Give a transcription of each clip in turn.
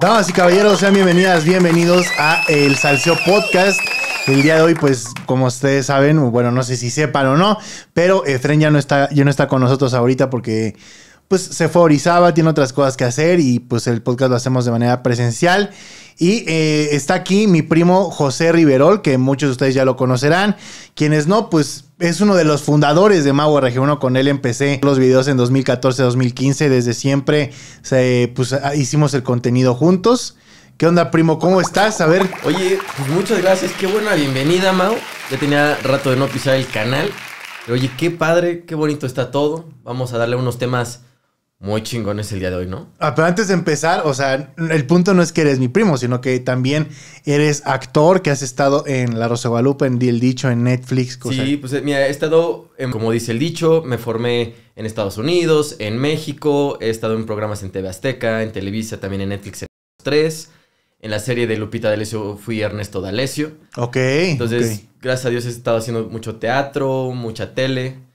Damas y caballeros, sean bienvenidas, bienvenidos a El Salseo Podcast. El día de hoy, pues, como ustedes saben, bueno, no sé si sepan o no, pero eh, Fren ya no está, ya no está con nosotros ahorita porque pues se fue tiene otras cosas que hacer y pues el podcast lo hacemos de manera presencial. Y eh, está aquí mi primo José Riverol, que muchos de ustedes ya lo conocerán. Quienes no, pues es uno de los fundadores de Mau RG1. Con él empecé los videos en 2014-2015. Desde siempre se, pues, ah, hicimos el contenido juntos. ¿Qué onda, primo? ¿Cómo estás? A ver. Oye, pues muchas gracias. Qué buena bienvenida, Mau. Ya tenía rato de no pisar el canal. Pero oye, qué padre, qué bonito está todo. Vamos a darle unos temas muy chingón es el día de hoy, ¿no? Ah, pero antes de empezar, o sea, el punto no es que eres mi primo, sino que también eres actor que has estado en La Rosa Guadalupe, en El Dicho, en Netflix. Sí, pues eh, mira, he estado, como dice el dicho, me formé en Estados Unidos, en México, he estado en programas en TV Azteca, en Televisa, también en Netflix en los tres. En la serie de Lupita D'Alessio fui Ernesto D'Alessio. Ok. Entonces, gracias a Dios he estado haciendo mucho teatro, mucha tele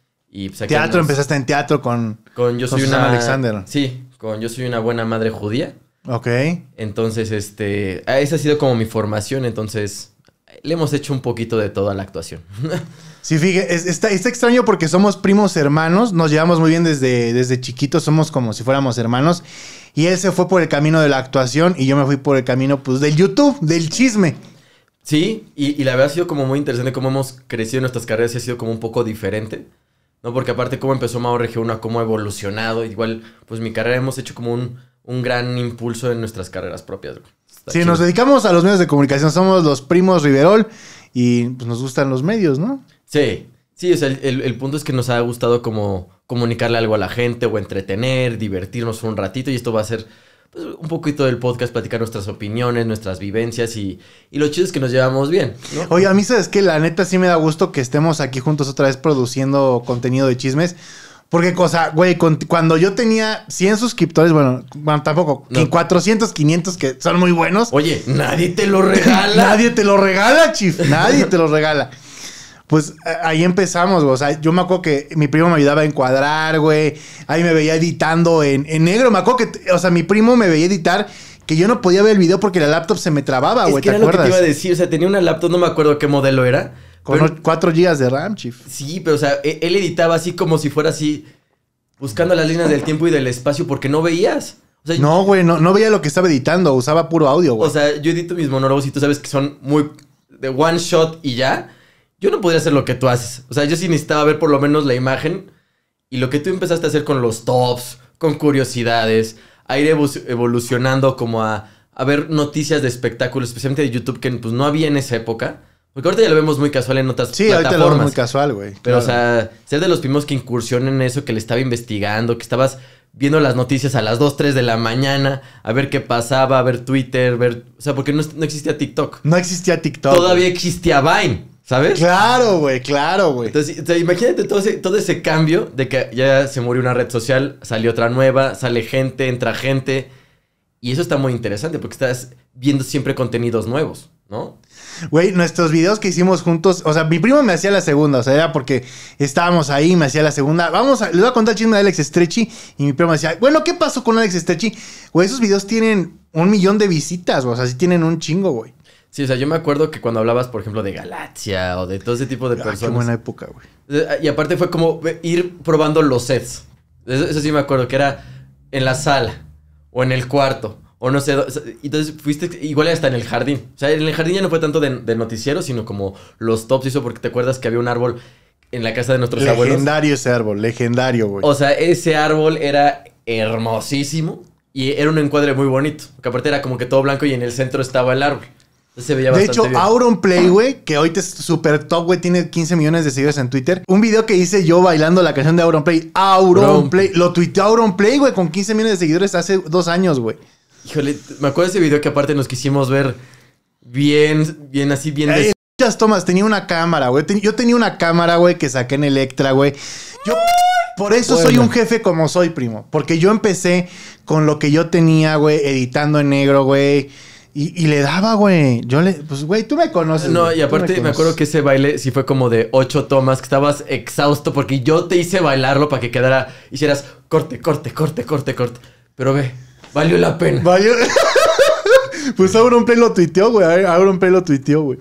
teatro, empezaste en teatro con... Con Yo soy una... Alexander. Sí, con Yo soy una buena madre judía. Ok. Entonces, este, ah, esa ha sido como mi formación, entonces le hemos hecho un poquito de toda la actuación. sí, fíjate, está, extraño porque somos primos hermanos, nos llevamos muy bien desde, desde chiquitos, somos como si fuéramos hermanos. Y él se fue por el camino de la actuación y yo me fui por el camino pues del YouTube, del chisme. Sí, y, y la verdad ha sido como muy interesante cómo hemos crecido en nuestras carreras y ha sido como un poco diferente. ¿no? Porque aparte cómo empezó Mauro Regio 1, cómo ha evolucionado, igual, pues mi carrera hemos hecho como un, gran impulso en nuestras carreras propias. Sí, nos dedicamos a los medios de comunicación, somos los primos Riverol y pues, nos gustan los medios, ¿no? Sí, sí, o sea, el, el, punto es que nos ha gustado como comunicarle algo a la gente o entretener, divertirnos un ratito y esto va a ser pues, un poquito del podcast, platicar nuestras opiniones, nuestras vivencias y, y lo chido es que nos llevamos bien. Oye, a mí sabes que la neta sí me da gusto que estemos aquí juntos otra vez produciendo contenido de chismes. Porque, cosa, güey, cuando yo tenía 100 suscriptores, bueno, tampoco, en 400, 500 que son muy buenos. Oye, nadie te lo regala. nadie te lo regala, chif. Nadie te lo regala pues ahí empezamos, güey. O sea, yo me acuerdo que mi primo me ayudaba a encuadrar, güey. Ahí me veía editando en, negro. Me acuerdo que, o sea, mi primo me veía editar que yo no podía ver el video porque la laptop se me trababa, güey. Es que era lo que te iba a decir. O sea, tenía una laptop, no me acuerdo qué modelo era. Con cuatro 4 GB de RAM, chief. Sí, pero o sea, e, él editaba así como si fuera así, buscando las líneas del tiempo y del espacio porque no veías. no, güey, no, veía lo que estaba editando, usaba puro audio, güey. O sea, yo edito mis monólogos y tú sabes que son muy de one shot y ya yo no podría hacer lo que tú haces. O sea, yo sí necesitaba ver por lo menos la imagen y lo que tú empezaste a hacer con los tops, con curiosidades, a ir evolucionando como a, a ver noticias de espectáculos, especialmente de YouTube, que pues no había en esa época. Porque ahorita ya lo vemos muy casual en otras sí, plataformas. Sí, ahorita lo vemos muy casual, güey. Pero, o sea, ser de los primeros que incursionen en eso, que le estaba investigando, que estabas viendo las noticias a las 2, 3 de la mañana, a ver qué pasaba, a ver Twitter, ver... O sea, porque no, no existía TikTok. No existía TikTok. Todavía existía Vine. ¿Sabes? Claro, güey, claro, güey. Entonces, imagínate todo ese, cambio de que ya se murió una red social, salió otra nueva, sale gente, entra gente. Y eso está muy interesante porque estás viendo siempre contenidos nuevos, ¿no? Güey, nuestros videos que hicimos juntos, o sea, mi primo me hacía la segunda, o sea, era porque estábamos ahí, me hacía la segunda. Vamos a, le voy a contar el chisme de Alex Stretchy y mi primo me decía, bueno, ¿qué pasó con Alex Stretchy? Güey, esos videos tienen un millón de visitas, o sea, sí tienen un chingo, güey. Sí, o sea, yo me acuerdo que cuando hablabas, por ejemplo, de Galaxia o de todo ese tipo de personas. Ah, qué buena época, güey. Eh, ah, y aparte fue como ir probando los sets. Eso, sí me acuerdo, que era en la sala o en el cuarto. O no sé, entonces fuiste igual hasta en el jardín. O sea, en el jardín ya no fue tanto de, noticiero, sino como los tops hizo porque te acuerdas que había un árbol en la casa de nuestros abuelos. Legendario ese árbol, legendario, güey. O sea, ese árbol era hermosísimo y era un encuadre muy bonito. Que aparte era como que todo blanco y en el centro estaba el árbol de hecho, Auronplay, Auron Play, güey, que hoy es súper top, güey, tiene 15 millones de seguidores en Twitter. Un video que hice yo bailando la canción de Auron Play, Auron Play, lo tuiteó Auron Play, güey, con 15 millones de seguidores hace dos años, güey. Híjole, me acuerdo de ese video que aparte nos quisimos ver bien, bien así, bien... muchas tomas, tenía una cámara, güey. yo tenía una cámara, güey, que saqué en Electra, güey. Yo... Por eso soy un jefe como soy, primo. Porque yo empecé con lo que yo tenía, güey, editando en negro, güey y, le daba, güey. Yo le. Pues, güey, tú me conoces. No, y aparte me, acuerdo que ese baile sí fue como de ocho tomas, que estabas exhausto porque yo te hice bailarlo para que quedara. Hicieras corte, corte, corte, corte, corte. Pero ve, valió la pena. Valió. pues un lo tuiteó, güey. un lo tuiteó, güey.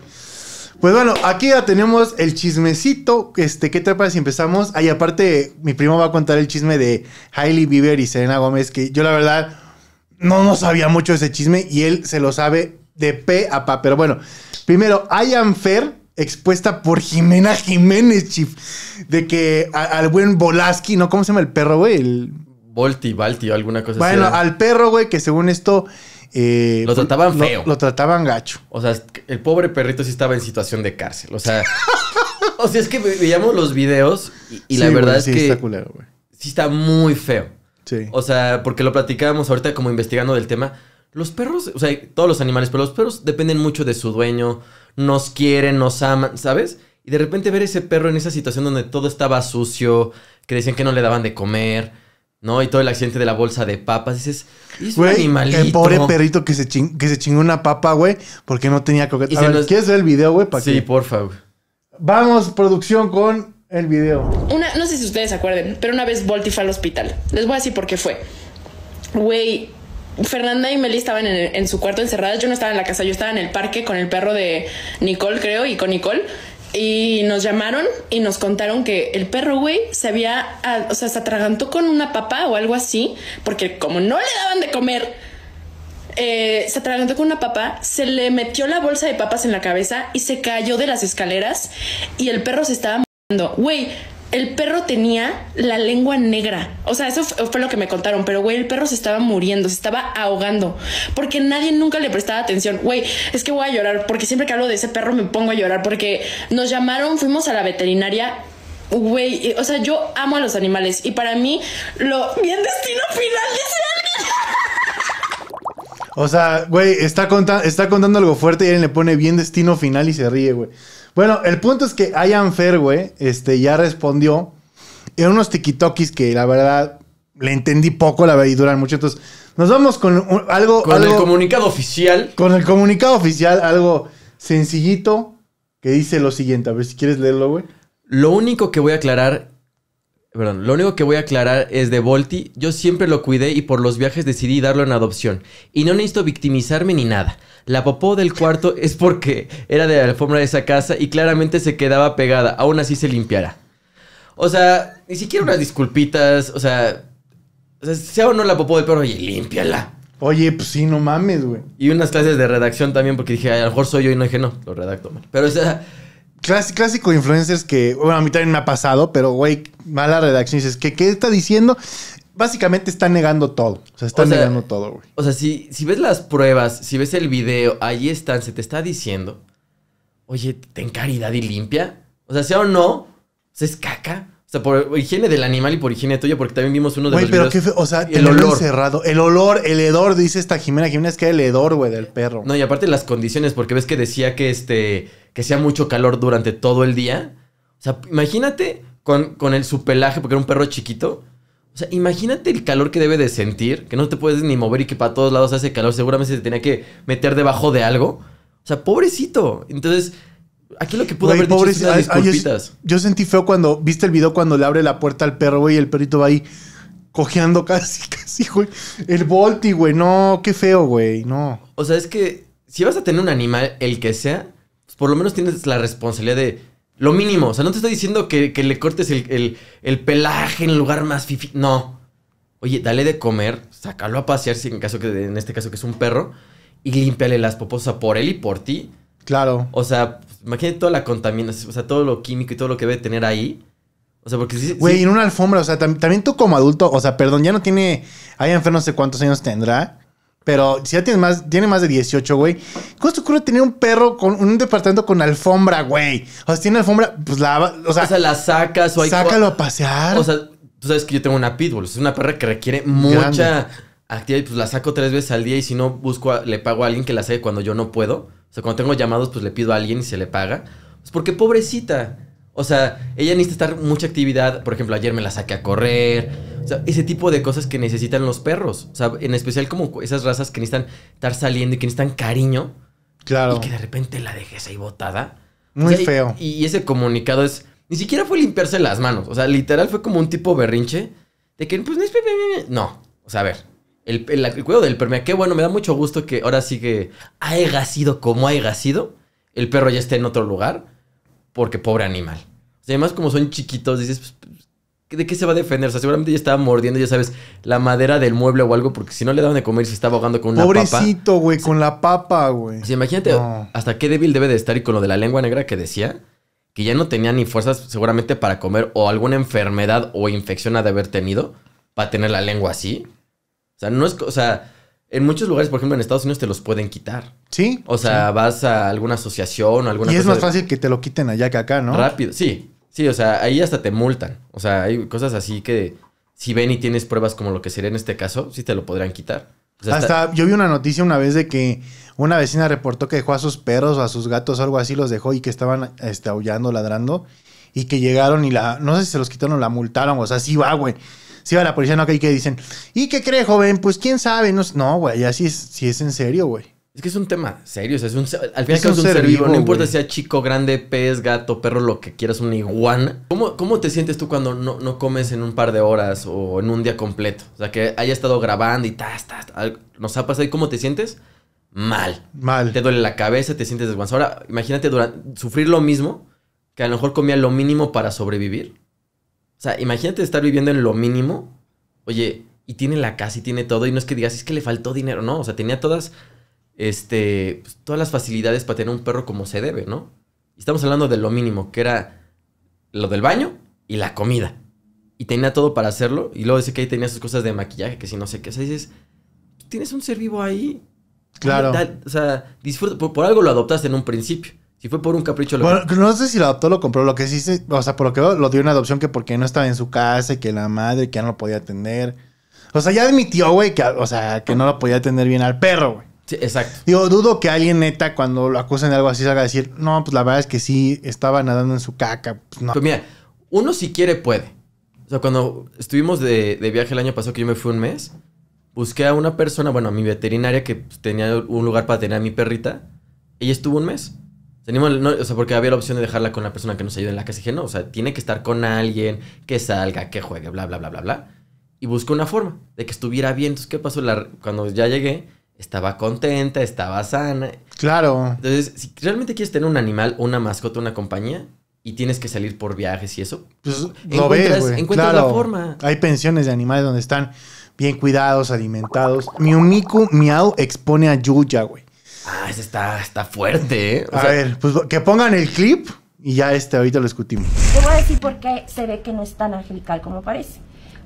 Pues bueno, aquí ya tenemos el chismecito. Este, ¿qué tal para si empezamos? Ahí aparte, mi primo va a contar el chisme de Hailey Bieber y Serena Gómez, que yo la verdad no, no sabía mucho ese chisme y él se lo sabe de pe a pa. Pero bueno, primero, I am fair expuesta por Jimena Jiménez, chif. De que al buen Bolaski, ¿no? ¿Cómo se llama el perro, güey? El... Volti, Balti o alguna cosa bueno, así. Bueno, al perro, güey, que según esto... Eh, lo trataban feo. Lo, trataban gacho. O sea, el pobre perrito sí estaba en situación de cárcel. O sea, o sea es que veíamos los videos y, la verdad es que... Está culero, güey. Sí está muy feo. O sea, porque lo platicábamos ahorita como investigando del tema. Los perros, o sea, todos los animales, pero los perros dependen mucho de su dueño, nos quieren, nos aman, ¿sabes? Y de repente ver ese perro en esa situación donde todo estaba sucio, que decían que no le daban de comer, ¿no? Y todo el accidente de la bolsa de papas. Dices, es El pobre perrito que se, que se chingó una papa, güey, porque no tenía coqueta. ¿quieres ver el video, güey? Sí, por favor. Vamos, producción, con el video. Una, no sé si ustedes acuerden, pero una vez Volti al hospital. Les voy a decir por qué fue. Güey, Fernanda y Meli estaban en, su cuarto encerradas. Yo no estaba en la casa, yo estaba en el parque con el perro de Nicole, creo, y con Nicole. Y nos llamaron y nos contaron que el perro, güey, se había, ah, o sea, se atragantó con una papa o algo así, porque como no le daban de comer, eh, se atragantó con una papa, se le metió la bolsa de papas en la cabeza y se cayó de las escaleras y el perro se estaba güey, el perro tenía la lengua negra. O sea, eso fue lo que me contaron. Pero, güey, el perro se estaba muriendo, se estaba ahogando. Porque nadie nunca le prestaba atención. Güey, es que voy a llorar. Porque siempre que hablo de ese perro me pongo a llorar. Porque nos llamaron, fuimos a la veterinaria. Güey, o sea, yo amo a los animales. Y para mí, lo. Bien destino final, O sea, güey, está, está contando algo fuerte y él le pone bien destino final y se ríe, güey. Bueno, el punto es que Ian Fer, güey, este, ya respondió en unos tikitokis que la verdad le entendí poco, la verdad, y duran mucho. Entonces, nos vamos con algo. Con el comunicado oficial. Con el comunicado oficial, algo sencillito que dice lo siguiente. A ver si quieres leerlo, güey. Lo único que voy a aclarar lo único que voy a aclarar es de Volti, yo siempre lo cuidé y por los viajes decidí darlo en adopción. Y no necesito victimizarme ni nada. La popó del cuarto es porque era de la alfombra de esa casa y claramente se quedaba pegada, aún así se limpiara. O sea, ni siquiera unas disculpitas, o sea, o sea sea o no la popó del perro, oye, límpiala. Oye, pues sí, no mames, güey. Y unas clases de redacción también, porque dije, a lo mejor soy yo y no dije, no, lo redacto mal. Pero o sea... Clásico, influencers que, bueno, a mí también me ha pasado, pero güey, mala redacción. Dices, ¿qué, está diciendo? Básicamente está negando todo. O sea, está negando todo, güey. O sea, si, si ves las pruebas, si ves el video, ahí están, se te está diciendo, oye, ten caridad y limpia. O sea, sea o no, se es caca. O sea, por higiene del animal y por higiene tuya, porque también vimos uno de güey, los pero Qué o sea, el olor cerrado El olor, el hedor, dice esta Jimena. Jimena es que el hedor, güey, del perro. No, y aparte las condiciones, porque ves que decía que este que sea mucho calor durante todo el día. O sea, imagínate con, con el su pelaje, porque era un perro chiquito. O sea, imagínate el calor que debe de sentir, que no te puedes ni mover y que para todos lados hace calor. Seguramente se tenía que meter debajo de algo. O sea, pobrecito. Entonces, aquí lo que pudo haber dicho es yo, sentí feo cuando viste el video cuando le abre la puerta al perro, güey, y el perrito va ahí cojeando casi, casi, güey. El Volti, güey. No, qué feo, güey. No. O sea, es que si vas a tener un animal, el que sea, pues, por lo menos tienes la responsabilidad de lo mínimo. O sea, no te estoy diciendo que, le cortes el, pelaje en lugar más fifi. No. Oye, dale de comer, sácalo a pasear, si en, caso que, en este caso que es un perro, y límpiale las poposas por él y por ti. Claro. O sea, pues, imagínate toda la contaminación, o sea, todo lo químico y todo lo que debe tener ahí. O sea, porque si... Güey, en una alfombra, o sea, también tú como adulto, o sea, perdón, ya no tiene. fe no sé cuántos años tendrá. Pero si ya tienes más, tiene más de 18, güey. ¿Cómo te ocurre tener un perro con un departamento con alfombra, güey? O sea, tiene alfombra, pues la. O sea, o sea la sacas o hay Sácalo a pasear. O sea, tú sabes que yo tengo una pitbull. Es una perra que requiere mucha actividad. actividad. Pues la saco tres veces al día y si no, busco, le pago a alguien que la saque cuando yo no puedo. O sea, cuando tengo llamados, pues le pido a alguien y se le paga. Pues porque pobrecita. O sea, ella necesita estar mucha actividad. Por ejemplo, ayer me la saqué a correr. O sea, ese tipo de cosas que necesitan los perros. O sea, en especial como esas razas que necesitan estar saliendo y que necesitan cariño. Claro. Y que de repente la dejes ahí botada. Muy feo. Y, ese comunicado es. Ni siquiera fue limpiarse las manos. O sea, literal fue como un tipo berrinche de que, pues, no O sea, a ver. El, el, cuidado del permea, qué bueno, me da mucho gusto que ahora sí que haya sido como haya sido. El perro ya esté en otro lugar porque pobre animal. además, como son chiquitos, dices, pues, pues, ¿de qué se va a defender? O sea, seguramente ya estaba mordiendo, ya sabes, la madera del mueble o algo, porque si no le daban de comer, se estaba ahogando con una papa. Pobrecito, güey, con la papa, güey. O imagínate hasta qué débil debe de estar y con lo de la lengua negra que decía, que ya no tenía ni fuerzas seguramente para comer o alguna enfermedad o infección ha de haber tenido para tener la lengua así. O sea, no es, o sea, en muchos lugares, por ejemplo, en Estados Unidos te los pueden quitar. Sí. O sea, vas a alguna asociación o alguna. Y es más fácil que te lo quiten allá que acá, ¿no? Rápido, sí. Sí, o sea, ahí hasta te multan. O sea, hay cosas así que si ven y tienes pruebas como lo que sería en este caso, sí te lo podrían quitar. hasta yo vi una noticia una vez de que una vecina reportó que dejó a sus perros o a sus gatos o algo así, los dejó y que estaban este, aullando, ladrando. Y que llegaron y la. No sé si se los quitaron o la multaron. O sea, sí va, güey si va la policía, no, que, que dicen, ¿y qué cree, joven? Pues quién sabe. No, güey, ya sí es, es en serio, güey. Es que es un tema serio, es al final es, un, ser, vivo, no importa si sea chico, grande, pez, gato, perro, lo que quieras, una iguana. ¿Cómo, cómo te sientes tú cuando no, comes en un par de horas o en un día completo? O sea, que haya estado grabando y ta ta nos ha pasado y cómo te sientes? Mal. Mal. Te duele la cabeza, te sientes desguanzado. Ahora, imagínate sufrir lo mismo, que a lo mejor comía lo mínimo para sobrevivir. O sea, imagínate estar viviendo en lo mínimo. Oye, y tiene la casa y tiene todo. Y no es que digas, es que le faltó dinero. No, o sea, tenía todas, este, pues, todas las facilidades para tener un perro como se debe, ¿no? estamos hablando de lo mínimo, que era lo del baño y la comida. Y tenía todo para hacerlo. Y luego dice que ahí tenía sus cosas de maquillaje, que si no sé qué. O sea, dices, tienes un ser vivo ahí. Claro. o sea, disfruta. por algo lo adoptaste en un principio. Y fue por un capricho. Lo no sé si lo adoptó, lo compró. Lo que sí, o sea, por lo que veo, lo dio una adopción que porque no estaba en su casa y que la madre que ya no lo podía atender. O sea, ya admitió, güey, que, o sea, que no lo podía atender bien al perro, güey. Sí, exacto. Digo, dudo que alguien neta cuando lo acusen de algo así salga a decir, no, pues la verdad es que sí, estaba nadando en su caca. Pues, pues mira, uno si quiere puede. O sea, cuando estuvimos de, de viaje el año pasado que yo me fui un mes, busqué a una persona, bueno, a mi veterinaria que tenía un lugar para tener a mi perrita. Ella estuvo un mes. No, o sea, porque había la opción de dejarla con la persona que nos ayuda en la casa. Y dije, no, o sea, tiene que estar con alguien, que salga, que juegue, bla, bla, bla, bla, bla. Y busqué una forma de que estuviera bien. Entonces, ¿qué pasó? cuando ya llegué, estaba contenta, estaba sana. Claro. Entonces, si realmente quieres tener un animal, una mascota, una compañía, y tienes que salir por viajes y eso, pues lo Encuentras la forma. Hay pensiones de animales donde están bien cuidados, alimentados. Miumiku Miau expone a Yuya, güey. Ah, ese está, está fuerte, ¿eh? a ver, pues que pongan el clip y ya este, ahorita lo discutimos. Te voy a decir por qué se ve que no es tan angelical como parece.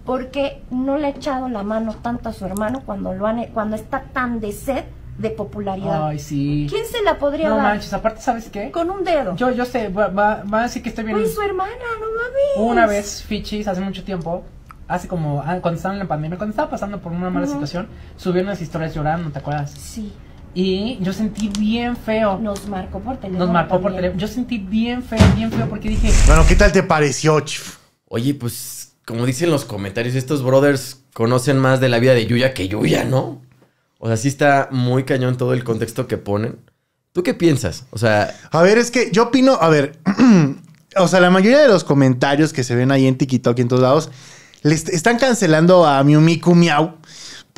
Porque no le ha echado la mano tanto a su hermano cuando, lo han, e, cuando está tan de sed de popularidad. Ay, sí. ¿Quién se la podría dar? No manches, aparte, ¿sabes qué? Con un dedo. Yo, yo sé, va, va, a decir que estoy bien. Ay, su hermana, no mames. Una vez, Fichis, hace mucho tiempo, hace como, ah, cuando estaban en la pandemia, cuando estaba pasando por una mala situación, subieron las historias llorando, ¿te acuerdas? Sí. Y yo sentí bien feo. Nos marcó por teléfono. Nos marcó por teléfono. Yo sentí bien feo, bien feo, porque dije. Bueno, ¿qué tal te pareció, chif? Oye, pues, como dicen los comentarios, estos brothers conocen más de la vida de Yuya que Yuya, ¿no? O sea, sí está muy cañón todo el contexto que ponen. ¿Tú qué piensas? O sea. A ver, es que yo opino. A ver. o sea, la mayoría de los comentarios que se ven ahí en TikTok y en todos lados. Les están cancelando a Miu Miau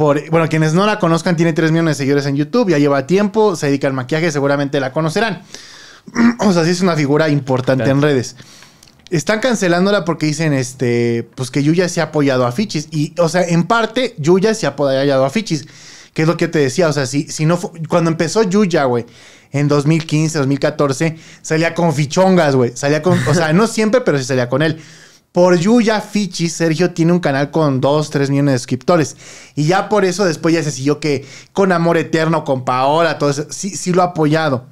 bueno, quienes no la conozcan, tiene 3 millones de seguidores en YouTube, ya lleva tiempo, se dedica al maquillaje, seguramente la conocerán. o sea, sí es una figura importante en redes. Están cancelándola porque dicen este, pues que Yuya se ha apoyado a Fichis. Y, o sea, en parte, Yuya se ha apoyado a Fichis. Que es lo que te decía, o sea, si, si no cuando empezó Yuya, güey, en 2015, 2014, salía con fichongas, güey. Salía con, o sea, no siempre, pero sí salía con él. Por Yuya Fichi, Sergio tiene un canal con 2, 3 millones de suscriptores. Y ya por eso después ya se siguió que con Amor Eterno, con Paola, todo eso, sí, sí lo ha apoyado.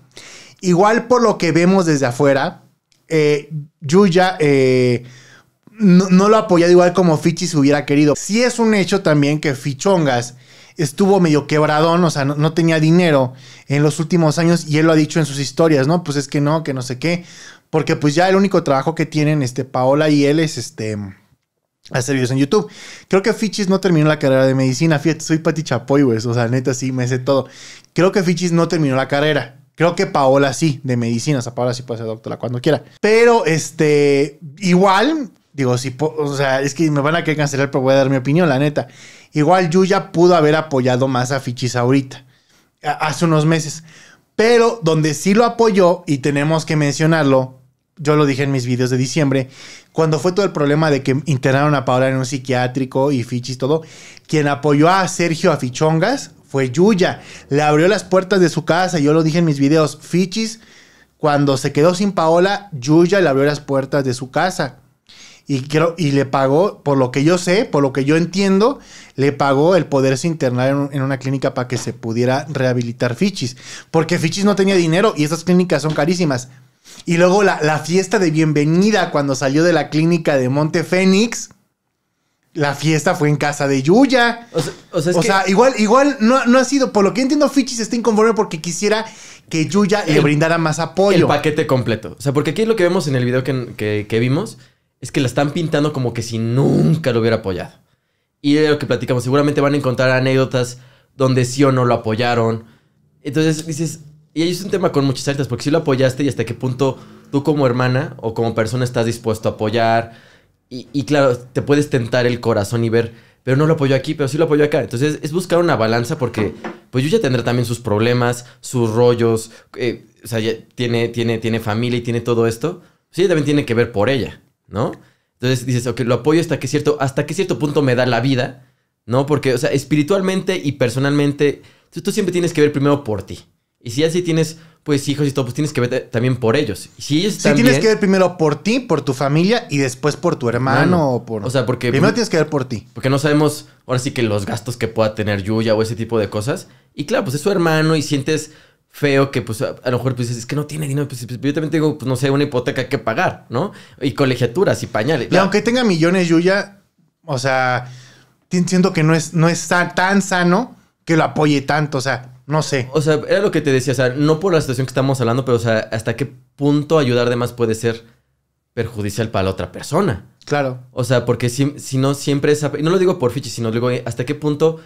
Igual por lo que vemos desde afuera, eh, Yuya eh, no, lo ha apoyado igual como Fichi se hubiera querido. Sí es un hecho también que Fichongas estuvo medio quebradón, o sea, no, tenía dinero en los últimos años y él lo ha dicho en sus historias, ¿no? Pues es que no, que no sé qué. Porque pues ya el único trabajo que tienen este, Paola y él es este, hacer videos en YouTube. Creo que Fichis no terminó la carrera de medicina. Fíjate, soy Pati Chapoy, güey. O sea, neta, sí, me sé todo. Creo que Fichis no terminó la carrera. Creo que Paola sí, de medicina. O sea, Paola sí puede ser doctora cuando quiera. Pero, este, igual, digo, si, o sea, es que me van a querer cancelar, pero voy a dar mi opinión, la neta. Igual Yuya pudo haber apoyado más a Fichis ahorita, hace unos meses. Pero donde sí lo apoyó, y tenemos que mencionarlo, yo lo dije en mis videos de diciembre, cuando fue todo el problema de que internaron a Paola en un psiquiátrico y Fichis, todo, quien apoyó a Sergio a Fichongas fue Yuya. Le abrió las puertas de su casa, yo lo dije en mis videos, Fichis, cuando se quedó sin Paola, Yuya le abrió las puertas de su casa. Y, y le pagó, por lo que yo sé, por lo que yo entiendo, le pagó el poderse internar en, en, una clínica para que se pudiera rehabilitar Fichis. Porque Fichis no tenía dinero y esas clínicas son carísimas. Y luego la, fiesta de bienvenida cuando salió de la clínica de Monte Fénix la fiesta fue en casa de Yuya. O sea, igual, igual no, no, ha sido. Por lo que entiendo, se está inconforme porque quisiera que Yuya le brindara más apoyo. El paquete completo. O sea, porque aquí lo que vemos en el video que, que, vimos es que la están pintando como que si nunca lo hubiera apoyado. Y de lo que platicamos, seguramente van a encontrar anécdotas donde sí o no lo apoyaron. Entonces dices, y ahí es un tema con muchas altas, porque si lo apoyaste y hasta qué punto tú como hermana o como persona estás dispuesto a apoyar. Y, y claro, te puedes tentar el corazón y ver, pero no lo apoyo aquí, pero sí lo apoyo acá. Entonces es buscar una balanza porque pues yo ya tendrá también sus problemas, sus rollos, eh, o sea, tiene, tiene, tiene familia y tiene todo esto. Sí, también tiene que ver por ella, ¿no? Entonces dices, ok, lo apoyo hasta qué cierto, hasta qué cierto punto me da la vida, ¿no? Porque, o sea, espiritualmente y personalmente, tú siempre tienes que ver primero por ti. Y si así tienes, pues hijos y todo, pues tienes que ver también por ellos. si ellos sí, tienes que ver primero por ti, por tu familia y después por tu hermano o por. O sea, porque. Primero tienes que ver por ti. Porque no sabemos ahora sí que los gastos que pueda tener Yuya o ese tipo de cosas. Y claro, pues es su hermano y sientes feo que pues a, lo mejor pues dices, es que no tiene dinero, pues, pues, yo también tengo, pues no sé, una hipoteca que pagar, ¿no? Y colegiaturas y pañales. Y aunque tenga millones Yuya, o sea, siento que no es, no es tan sano que lo apoye tanto, o sea, no sé. O sea, era lo que te decía, o sea, no por la situación que estamos hablando, pero o sea, hasta qué punto ayudar de más puede ser perjudicial para la otra persona. Claro. O sea, porque si, si no siempre esa... No lo digo por Fichi, sino digo eh, hasta qué punto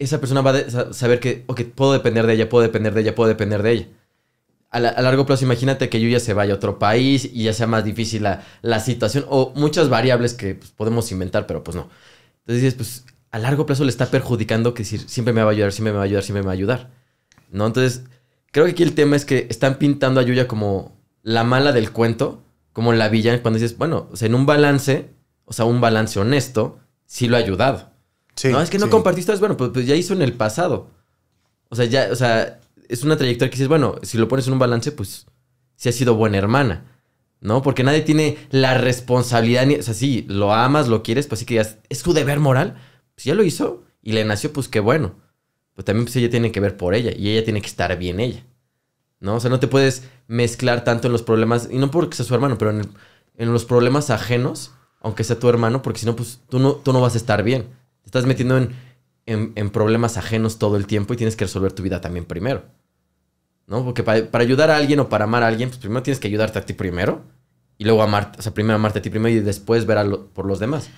esa persona va a saber que, que puedo depender de ella, puedo depender de ella, puedo depender de ella. A, largo plazo, imagínate que yo ya se vaya a otro país y ya sea más difícil la, situación o muchas variables que pues, podemos inventar, pero pues no. Entonces dices, pues a largo plazo le está perjudicando que decir, siempre me va a ayudar, siempre me va a ayudar, siempre me va a ayudar. ¿no? Entonces, creo que aquí el tema es que están pintando a Yuya como la mala del cuento, como la villana, cuando dices, bueno, o sea, en un balance, o sea, un balance honesto, sí lo ha ayudado. no, es que no compartiste, pues, bueno, pues, pues, ya hizo en el pasado. O sea, ya, o sea, es una trayectoria que dices, bueno, si lo pones en un balance, pues sí ha sido buena hermana. ¿no? Porque nadie tiene la responsabilidad, ni, o sea, sí, lo amas, lo quieres, pues sí que digas, es tu deber moral, pues ya lo hizo y le nació, pues qué bueno pues también pues ella tiene que ver por ella y ella tiene que estar bien ella. ¿No? O sea, no te puedes mezclar tanto en los problemas, y no porque sea su hermano, pero en, los problemas ajenos, aunque sea tu hermano, porque si no, pues tú no, tú no vas a estar bien. Te estás metiendo en, problemas ajenos todo el tiempo y tienes que resolver tu vida también primero. ¿No? Porque para, ayudar a alguien o para amar a alguien, pues primero tienes que ayudarte a ti primero y luego amarte, o sea, primero amarte a ti primero y después ver a por los demás.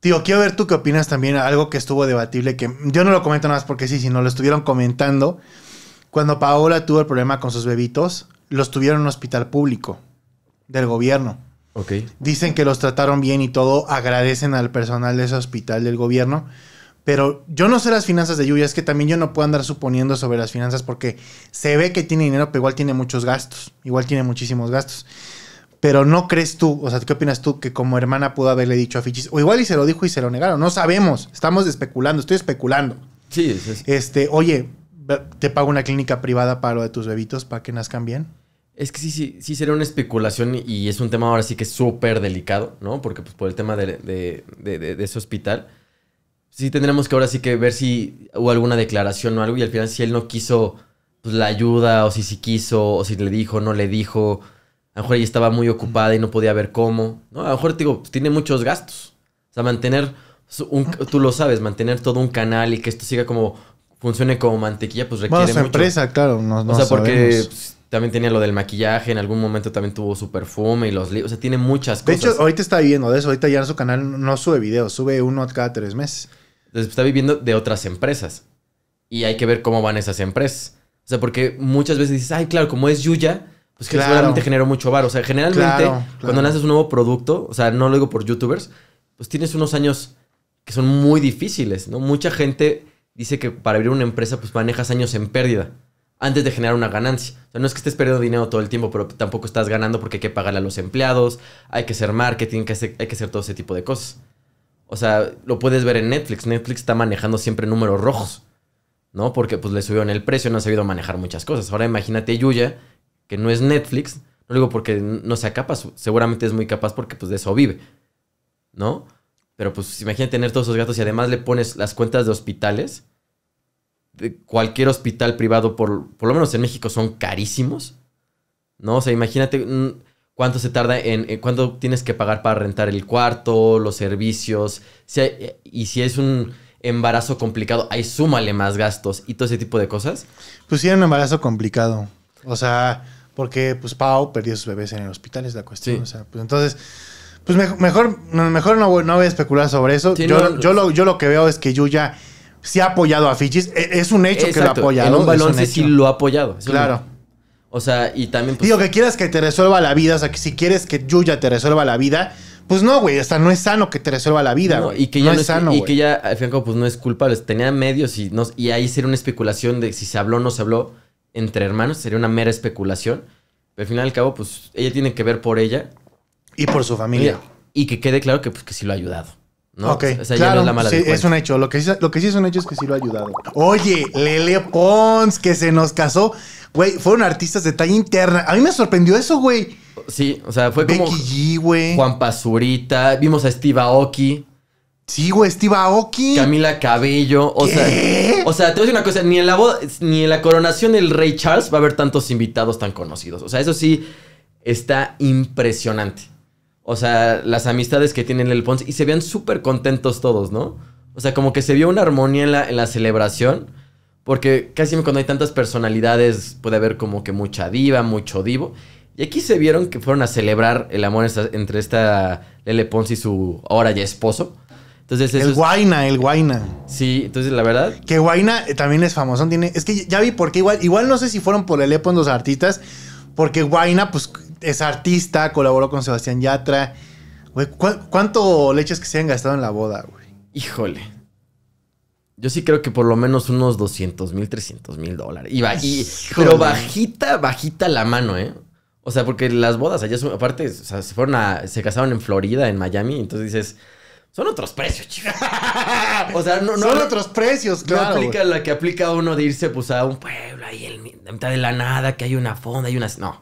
Tío, quiero ver tú qué opinas también, algo que estuvo debatible, que yo no lo comento nada más porque sí, sino lo estuvieron comentando. Cuando Paola tuvo el problema con sus bebitos, los tuvieron en un hospital público del gobierno. Dicen que los trataron bien y todo, agradecen al personal de ese hospital del gobierno. Pero yo no sé las finanzas de Yuya, es que también yo no puedo andar suponiendo sobre las finanzas porque se ve que tiene dinero, pero igual tiene muchos gastos, igual tiene muchísimos gastos. Pero no crees tú, o sea, ¿qué opinas tú que como hermana pudo haberle dicho a Fichis? O igual y se lo dijo y se lo negaron, no sabemos, estamos especulando, estoy especulando. Sí, sí, Este, oye, te pago una clínica privada para lo de tus bebitos para que nazcan bien. Es que sí, sí, sí sería una especulación y es un tema ahora sí que súper delicado, ¿no? Porque pues por el tema de, ese hospital, sí tendremos que ahora sí que ver si hubo alguna declaración o algo y al final si él no quiso pues, la ayuda o si sí quiso o si le dijo, no le dijo. A lo mejor ella estaba muy ocupada y no podía ver cómo. ¿no? A lo mejor, digo, pues, tiene muchos gastos. O sea, mantener, pues, un, tú lo sabes, mantener todo un canal y que esto siga como, funcione como mantequilla, pues requiere bueno, su empresa, claro. No, o sea, porque pues, también tenía lo del maquillaje, en algún momento también tuvo su perfume y los libros. O sea, tiene muchas cosas. De hecho, ahorita está viviendo de eso. Ahorita ya en su canal no sube videos, sube uno cada tres meses. Entonces, está viviendo de otras empresas. Y hay que ver cómo van esas empresas. O sea, porque muchas veces dices, ay, claro, como es Yuya pues que generó mucho bar. O sea, generalmente cuando naces un nuevo producto, o sea, no lo digo por youtubers, pues tienes unos años que son muy difíciles, ¿no? Mucha gente dice que para abrir una empresa pues manejas años en pérdida antes de generar una ganancia. O sea, no es que estés perdiendo dinero todo el tiempo, pero tampoco estás ganando porque hay que pagarle a los empleados, hay que hacer marketing, hay que hacer todo ese tipo de cosas. O sea, lo puedes ver en Netflix. Netflix está manejando siempre números rojos, ¿no? Porque pues le subieron el precio, no ha sabido manejar muchas cosas. Ahora imagínate Yuya, que no es Netflix, no digo porque no sea capaz, seguramente es muy capaz porque pues de eso vive, ¿no? Pero pues imagínate tener todos esos gastos... y además le pones las cuentas de hospitales. De cualquier hospital privado, por, por lo menos en México, son carísimos. ¿No? O sea, imagínate mm, cuánto se tarda en, eh, cuánto tienes que pagar para rentar el cuarto, los servicios. y si es un embarazo complicado, ahí súmale más gastos y todo ese tipo de cosas. Pues si era un embarazo complicado. O sea, porque, pues, Pau perdió sus bebés en el hospital, es la cuestión. Pues, entonces. Pues mejor, mejor, no, voy, no voy a especular sobre eso. yo, yo, lo, que veo es que Yuya sí ha apoyado a Fichis. E-, es un hecho que lo ha apoyado. En un balón sí lo ha apoyado. Claro. O sea, y también. Pues, Digo, que quieras que te resuelva la vida. O sea, que si quieres que Yuya te resuelva la vida, pues no, güey. O sea, no es sano que te resuelva la vida, güey. y que ya es sano. Y que ya, al fin y al cabo, pues no es culpable. Tenía medios y, no, y ahí sería una especulación de si se habló o no se habló entre hermanos, sería una mera especulación. Pero al final y al cabo, pues ella tiene que ver por ella. Y por su familia. Y, que quede claro que, pues, que sí lo ha ayudado. ¿no? Ok, o sea, claro, no es la mala sí, es un hecho. Lo que, sí, lo que sí es un hecho es que sí lo ha ayudado. Oye, Lele Pons, que se nos casó. Güey, fueron artistas de talla interna. A mí me sorprendió eso, güey. Sí, o sea, fue Becky G, güey. Juan Pazurita. Vimos a Steve Aoki. Sí, güey, Steve Aoki. Camila Cabello. O sea, o sea, te voy a decir una cosa, ni en la boda, ni en la coronación del rey Charles va a haber tantos invitados tan conocidos. O sea, eso sí está impresionante. O sea, las amistades que tienen el Ponce y se vean súper contentos todos, ¿no? O sea, como que se vio una armonía en la, en la celebración. Porque casi cuando hay tantas personalidades puede haber como que mucha diva, mucho divo. Y aquí se vieron que fueron a celebrar el amor entre esta Lele Ponce y su ahora ya esposo. Entonces el Guayna, el Guaina. Sí, entonces la verdad. Que Guaina eh, también es famoso. Tiene... Es que ya vi porque igual, igual no sé si fueron por el Epo en los artistas. Porque Guaina, pues, es artista, colaboró con Sebastián Yatra. ¿cuánto leches que se han gastado en la boda, güey? Híjole. Yo sí creo que por lo menos unos 200 mil, 300 mil dólares. Y, pero bajita, bajita la mano, ¿eh? O sea, porque las bodas allá, son, aparte, se fueron a, se casaron en Florida, en Miami. Entonces dices, son otros precios, chicos. O sea, no, Son otros precios, claro. No aplica la que aplica uno de irse pues a un pueblo ahí en la mitad de la nada, que hay una fonda, hay unas. No.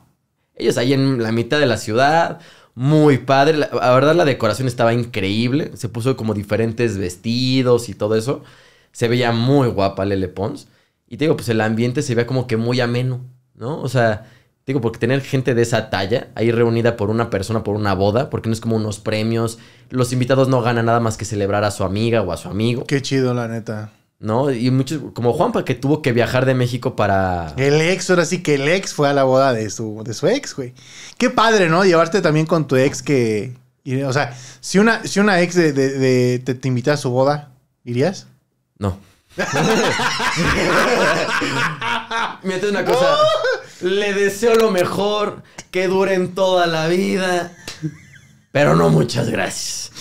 Ellos ahí en la mitad de la ciudad, muy padre. La, la, verdad, la decoración estaba increíble. Se puso como diferentes vestidos y todo eso. Se veía muy guapa Lele Pons. Y te digo, pues el ambiente se veía como que muy ameno, ¿no? O sea, Digo, porque tener gente de esa talla ahí reunida por una persona, por una boda, porque no es como unos premios. Los invitados no ganan nada más que celebrar a su amiga o a su amigo. Qué chido, la neta. ¿No? Y muchos, como Juanpa, que tuvo que viajar de México para. El ex, ahora sí que el ex fue a la boda de su, de su ex, güey. Qué padre, ¿no? Llevarte también con tu ex que. o sea, si una, si una ex de, te, te invita a su boda, ¿irías? No. Mientras una cosa. Le deseo lo mejor, que duren toda la vida. Pero no muchas gracias.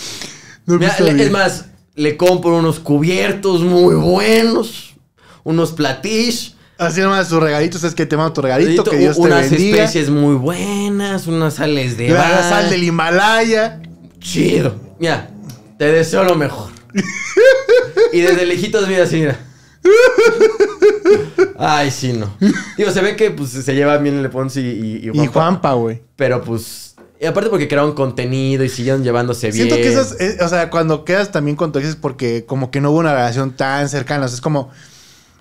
Pues, es más, le compro unos cubiertos muy buenos, unos platish. Así nomás sus regalitos, es que te mando tu regalito, que Dios te bendiga. Unas especies muy buenas, unas sales de La sal del Himalaya. Chido. Mira, te deseo lo mejor. y desde lejitos mira sí, mira. Ay, sí, no. Digo, se ve que pues, se lleva bien el Ponzi y, y, Juanpa. güey. Pero pues. aparte porque crearon contenido y siguieron llevándose bien. Siento que esas. Eh, o sea, cuando quedas también con tu ex porque como que no hubo una relación tan cercana. O sea, es como.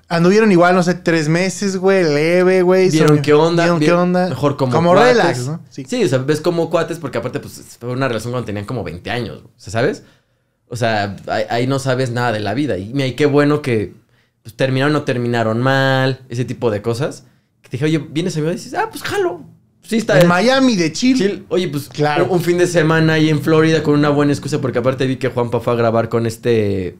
Anduvieron igual, no sé, tres meses, güey, leve, güey. Vieron qué onda. Vieron qué onda. Mejor como Como relax, ¿no? Sí. o sea, ves como cuates porque aparte, pues, fue una relación cuando tenían como 20 años, o ¿sabes? O sea, ahí, no sabes nada de la vida. Y mira, y qué bueno que pues, terminaron o terminaron mal, ese tipo de cosas. Que te dije, oye, vienes a mi y dices, ah, pues jalo. Sí, está. En Miami, de Chile. Oye, pues claro. un fin de semana ahí en Florida con una buena excusa, porque aparte vi que Juanpa fue a grabar con este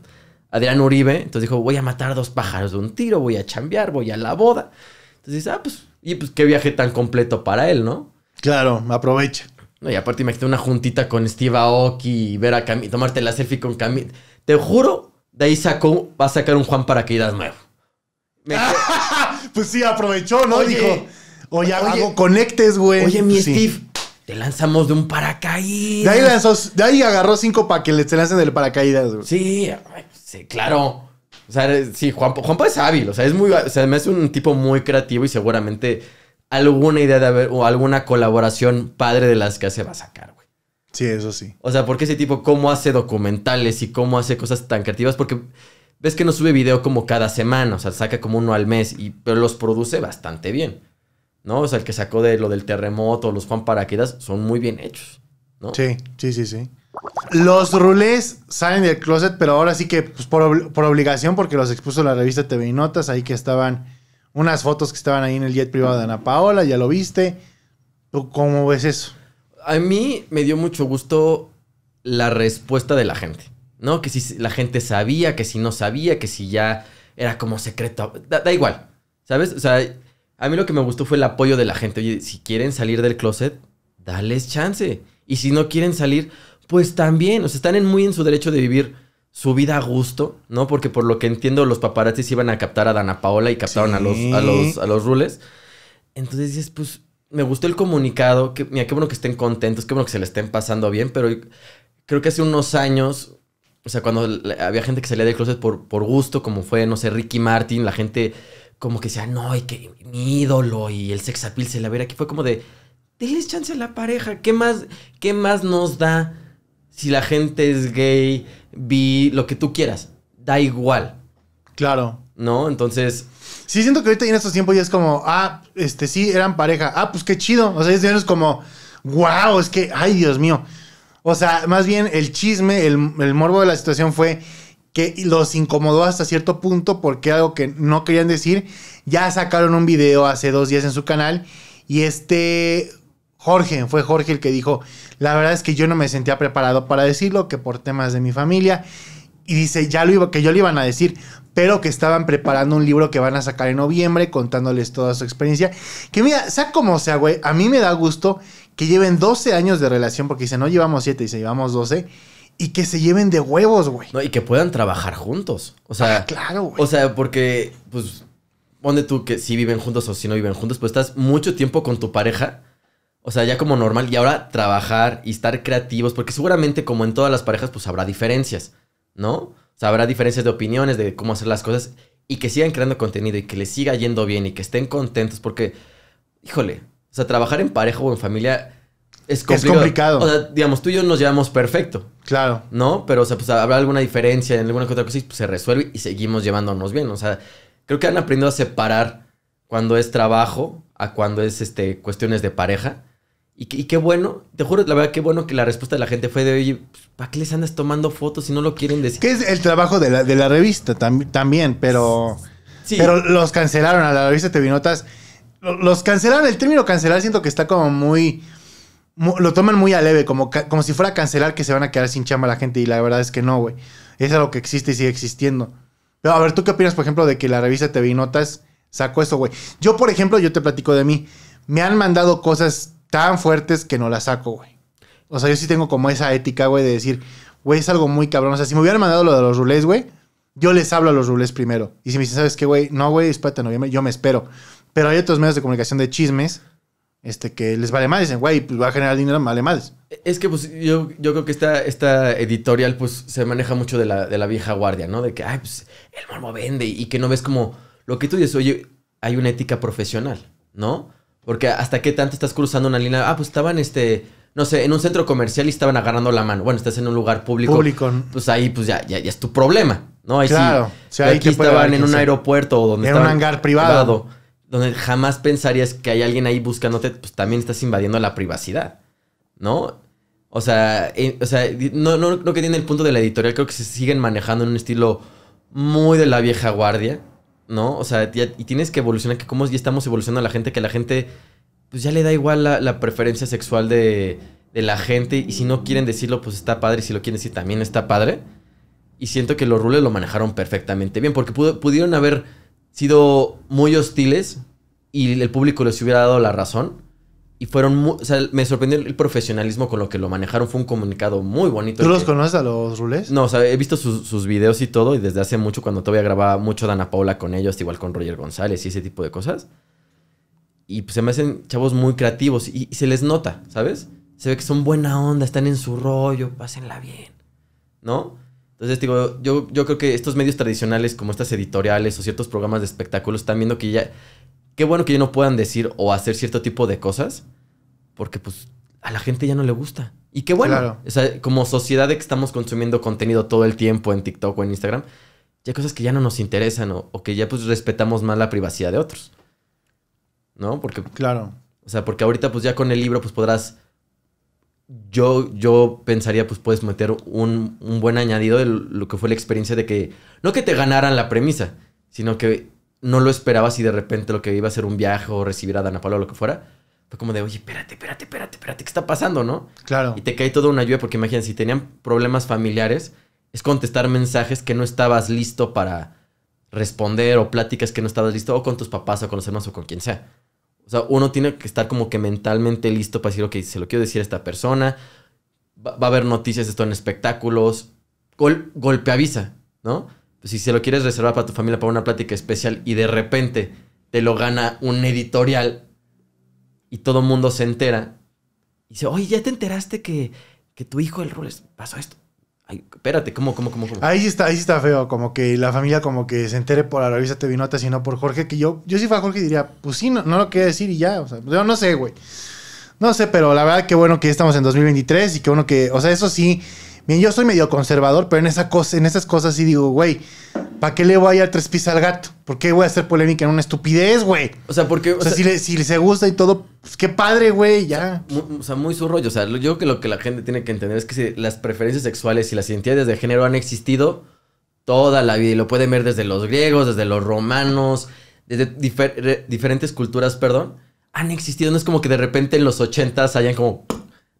Adrián Uribe. Entonces dijo, voy a matar dos pájaros de un tiro, voy a chambear, voy a la boda. Entonces dices, ah, pues, y pues qué viaje tan completo para él, ¿no? Claro, aprovecha. No, y aparte imagínate una juntita con Steve Aoki y ver a Camilo, tomarte la selfie con Camille. Te juro de ahí sacó, va a sacar un Juan Paracaídas nuevo. pues sí, aprovechó, ¿no? Dijo, oye, conectes, güey. Oye, mi pues Steve, te lanzamos de un paracaídas. De ahí, de ahí agarró cinco para que le te lancen del paracaídas, güey. Sí, sí, claro. O sea, sí, Juan, Juanpa es hábil, o sea, es muy, o sea, me hace un tipo muy creativo y seguramente alguna idea de haber o alguna colaboración padre de las que se va a sacar. Sí, eso sí. O sea, porque ese tipo cómo hace documentales y cómo hace cosas tan creativas, porque ves que no sube video como cada semana, o sea, saca como uno al mes, y, pero los produce bastante bien, ¿no? O sea, el que sacó de lo del terremoto, los Juan Paraquedas, son muy bien hechos, ¿no? Sí, sí, sí, sí. Los rulés salen del closet, pero ahora sí que pues, por, por, obligación, porque los expuso la revista TV Notas, ahí que estaban unas fotos que estaban ahí en el jet privado de Ana Paola, ya lo viste. ¿Tú cómo ves eso? a mí me dio mucho gusto la respuesta de la gente, ¿no? Que si la gente sabía, que si no sabía, que si ya era como secreto. Da, igual, ¿sabes? O sea, a mí lo que me gustó fue el apoyo de la gente. Oye, si quieren salir del closet, dales chance. Y si no quieren salir, pues también. O sea, están en muy en su derecho de vivir su vida a gusto, ¿no? Porque por lo que entiendo, los paparazzis iban a captar a Dana Paola y captaron a los, a los, a los rules. Entonces pues me gustó el comunicado. Que, mira, qué bueno que estén contentos, qué bueno que se le estén pasando bien, pero creo que hace unos años, o sea, cuando había gente que salía del closet por, por gusto, como fue, no sé, Ricky Martin, la gente como que decía, no, y que mi ídolo y el sex appeal se la ver Aquí fue como de, déles chance a la pareja, ¿qué más, qué más nos da si la gente es gay, bi, lo que tú quieras? Da igual. Claro. ¿No? Entonces, Sí, siento que ahorita en estos tiempos ya es como, ah, este sí, eran pareja. Ah, pues qué chido. O sea, es, como, wow, es que, ay, Dios mío. O sea, más bien el chisme, el, el morbo de la situación fue que los incomodó hasta cierto punto porque algo que no querían decir. Ya sacaron un video hace dos días en su canal y este Jorge, fue Jorge el que dijo, la verdad es que yo no me sentía preparado para decirlo, que por temas de mi familia y dice ya lo iba, que yo le iban a decir, pero que estaban preparando un libro que van a sacar en noviembre contándoles toda su experiencia. Que mira, sea como sea, güey, a mí me da gusto que lleven 12 años de relación porque dice no llevamos 7, dice llevamos 12 y que se lleven de huevos, güey. No, y que puedan trabajar juntos. O sea, ah, claro, güey. O sea, porque pues ponte tú que si viven juntos o si no viven juntos, pues estás mucho tiempo con tu pareja. O sea, ya como normal y ahora trabajar y estar creativos, porque seguramente como en todas las parejas pues habrá diferencias. ¿no? O sea, habrá diferencias de opiniones de cómo hacer las cosas y que sigan creando contenido y que les siga yendo bien y que estén contentos porque, híjole, o sea, trabajar en pareja o en familia es complicado. Es complicado. O sea, digamos, tú y yo nos llevamos perfecto. Claro. ¿No? Pero, o sea, pues habrá alguna diferencia en alguna cosa y pues, se resuelve y seguimos llevándonos bien. O sea, creo que han aprendido a separar cuando es trabajo a cuando es este, cuestiones de pareja. Y, qué bueno, te juro, la verdad, qué bueno que la respuesta de la gente fue de, oye, pues, ¿para qué les andas tomando fotos si no lo quieren decir? Que es el trabajo de la, revista también, pero, sí. pero los cancelaron a la revista TV Notas. Los cancelaron, el término cancelar siento que está como muy, Lo toman muy a leve, como, como si fuera cancelar que se van a quedar sin chamba la gente y la verdad es que no, güey. Es algo que existe y sigue existiendo. Pero a ver, ¿tú qué opinas, por ejemplo, de que la revista TV Notas sacó eso, güey? Yo, por ejemplo, yo te platico de mí. Me han mandado cosas tan fuertes que no las saco, güey. O sea, yo sí tengo como esa ética, güey, de decir, güey, es algo muy cabrón. O sea, si me hubieran mandado lo de los rulés, güey, yo les hablo a los rulés primero. Y si me dicen, ¿sabes qué, güey? No, güey, espérate no. noviembre, yo me espero. Pero hay otros medios de comunicación de chismes este, que les vale más. Dicen, güey, pues va a generar dinero, vale mal. Es que, pues, yo, yo creo que esta, esta editorial, pues, se maneja mucho de la, de la vieja guardia, ¿no? De que, ay, pues, el morbo vende y que no ves como lo que tú dices, oye, hay una ética profesional, ¿no? Porque hasta qué tanto estás cruzando una línea. Ah, pues estaban, este, no sé, en un centro comercial y estaban agarrando la mano. Bueno, estás en un lugar público. Público. Pues ahí, pues ya, ya, es tu problema, ¿no? Ahí claro. aquí estaban en un aeropuerto o donde en un hangar privado. Donde jamás pensarías que hay alguien ahí buscándote, pues también estás invadiendo la privacidad, ¿no? O sea, eh, no, no que tiene el punto de la editorial, creo que se siguen manejando en un estilo muy de la vieja guardia ¿no? O sea, y tienes que evolucionar, que como ya estamos evolucionando a la gente, que la gente, pues ya le da igual la, la preferencia sexual de, de, la gente, y si no quieren decirlo, pues está padre, y si lo quieren decir, también está padre. Y siento que los rules lo manejaron perfectamente bien, porque pudieron haber sido muy hostiles y el público les hubiera dado la razón y fueron, muy, o sea, me sorprendió el profesionalismo con lo que lo manejaron. Fue un comunicado muy bonito. ¿Tú los conoces a los rulés? No, o sea, he visto sus, videos y todo. Y desde hace mucho, cuando todavía grababa mucho Dana Paula con ellos, igual con Roger González y ese tipo de cosas. Y pues se me hacen chavos muy creativos. Y, se les nota, ¿sabes? Se ve que son buena onda, están en su rollo, pásenla bien. ¿No? Entonces, digo, yo, yo creo que estos medios tradicionales, como estas editoriales o ciertos programas de espectáculos, están viendo que ya. Qué bueno que ya no puedan decir o hacer cierto tipo de cosas porque pues a la gente ya no le gusta. Y qué bueno, o sea, como sociedad de que estamos consumiendo contenido todo el tiempo en TikTok o en Instagram, ya hay cosas que ya no nos interesan o, que ya pues respetamos más la privacidad de otros. ¿No? Porque... Claro. O sea, porque ahorita pues ya con el libro pues podrás... Yo, yo pensaría pues puedes meter un, un buen añadido de lo que fue la experiencia de que... No que te ganaran la premisa, sino que no lo esperabas y de repente lo que iba a ser un viaje o recibir a Dana Paula o lo que fuera fue como de, oye, espérate, espérate, espérate, espérate, ¿qué está pasando, no? Claro. Y te cae toda una lluvia porque imagínate, si tenían problemas familiares, es contestar mensajes que no estabas listo para responder o pláticas que no estabas listo o con tus papás o con los hermanos o con quien sea. O sea, uno tiene que estar como que mentalmente listo para decir, ok, se lo quiero decir a esta persona, va, a haber noticias esto en espectáculos, Gol, golpe avisa, ¿no? Pues si se lo quieres reservar para tu familia, para una plática especial y de repente te lo gana un editorial y todo mundo se entera. Y dice, oye, ¿ya te enteraste que, tu hijo, el Rules, pasó esto? Ay, espérate, ¿cómo, cómo, cómo, Ahí está, ahí está feo, como que la familia como que se entere por la revista TV Notas y por Jorge, que yo, yo si a Jorge diría, pues sí, no, lo quería decir y ya, o sea, pues yo no sé, güey. No sé, pero la verdad que bueno que estamos en 2023 y que bueno que, o sea, eso sí, bien, yo soy medio conservador, pero en, esa cosa, en esas cosas sí digo, güey, ¿Para qué le voy a ir tres pisos al gato? ¿Por qué voy a hacer polémica en una estupidez, güey? O sea, porque. O, sea, si, le, gusta y todo, pues qué padre, güey, ya. o sea, muy su rollo. O sea, yo creo que lo que la gente tiene que entender es que las preferencias sexuales y las identidades de género han existido toda la vida. Y lo pueden ver desde los griegos, desde los romanos, desde diferentes culturas, perdón. Han existido. No es como que de repente en los ochentas hayan como.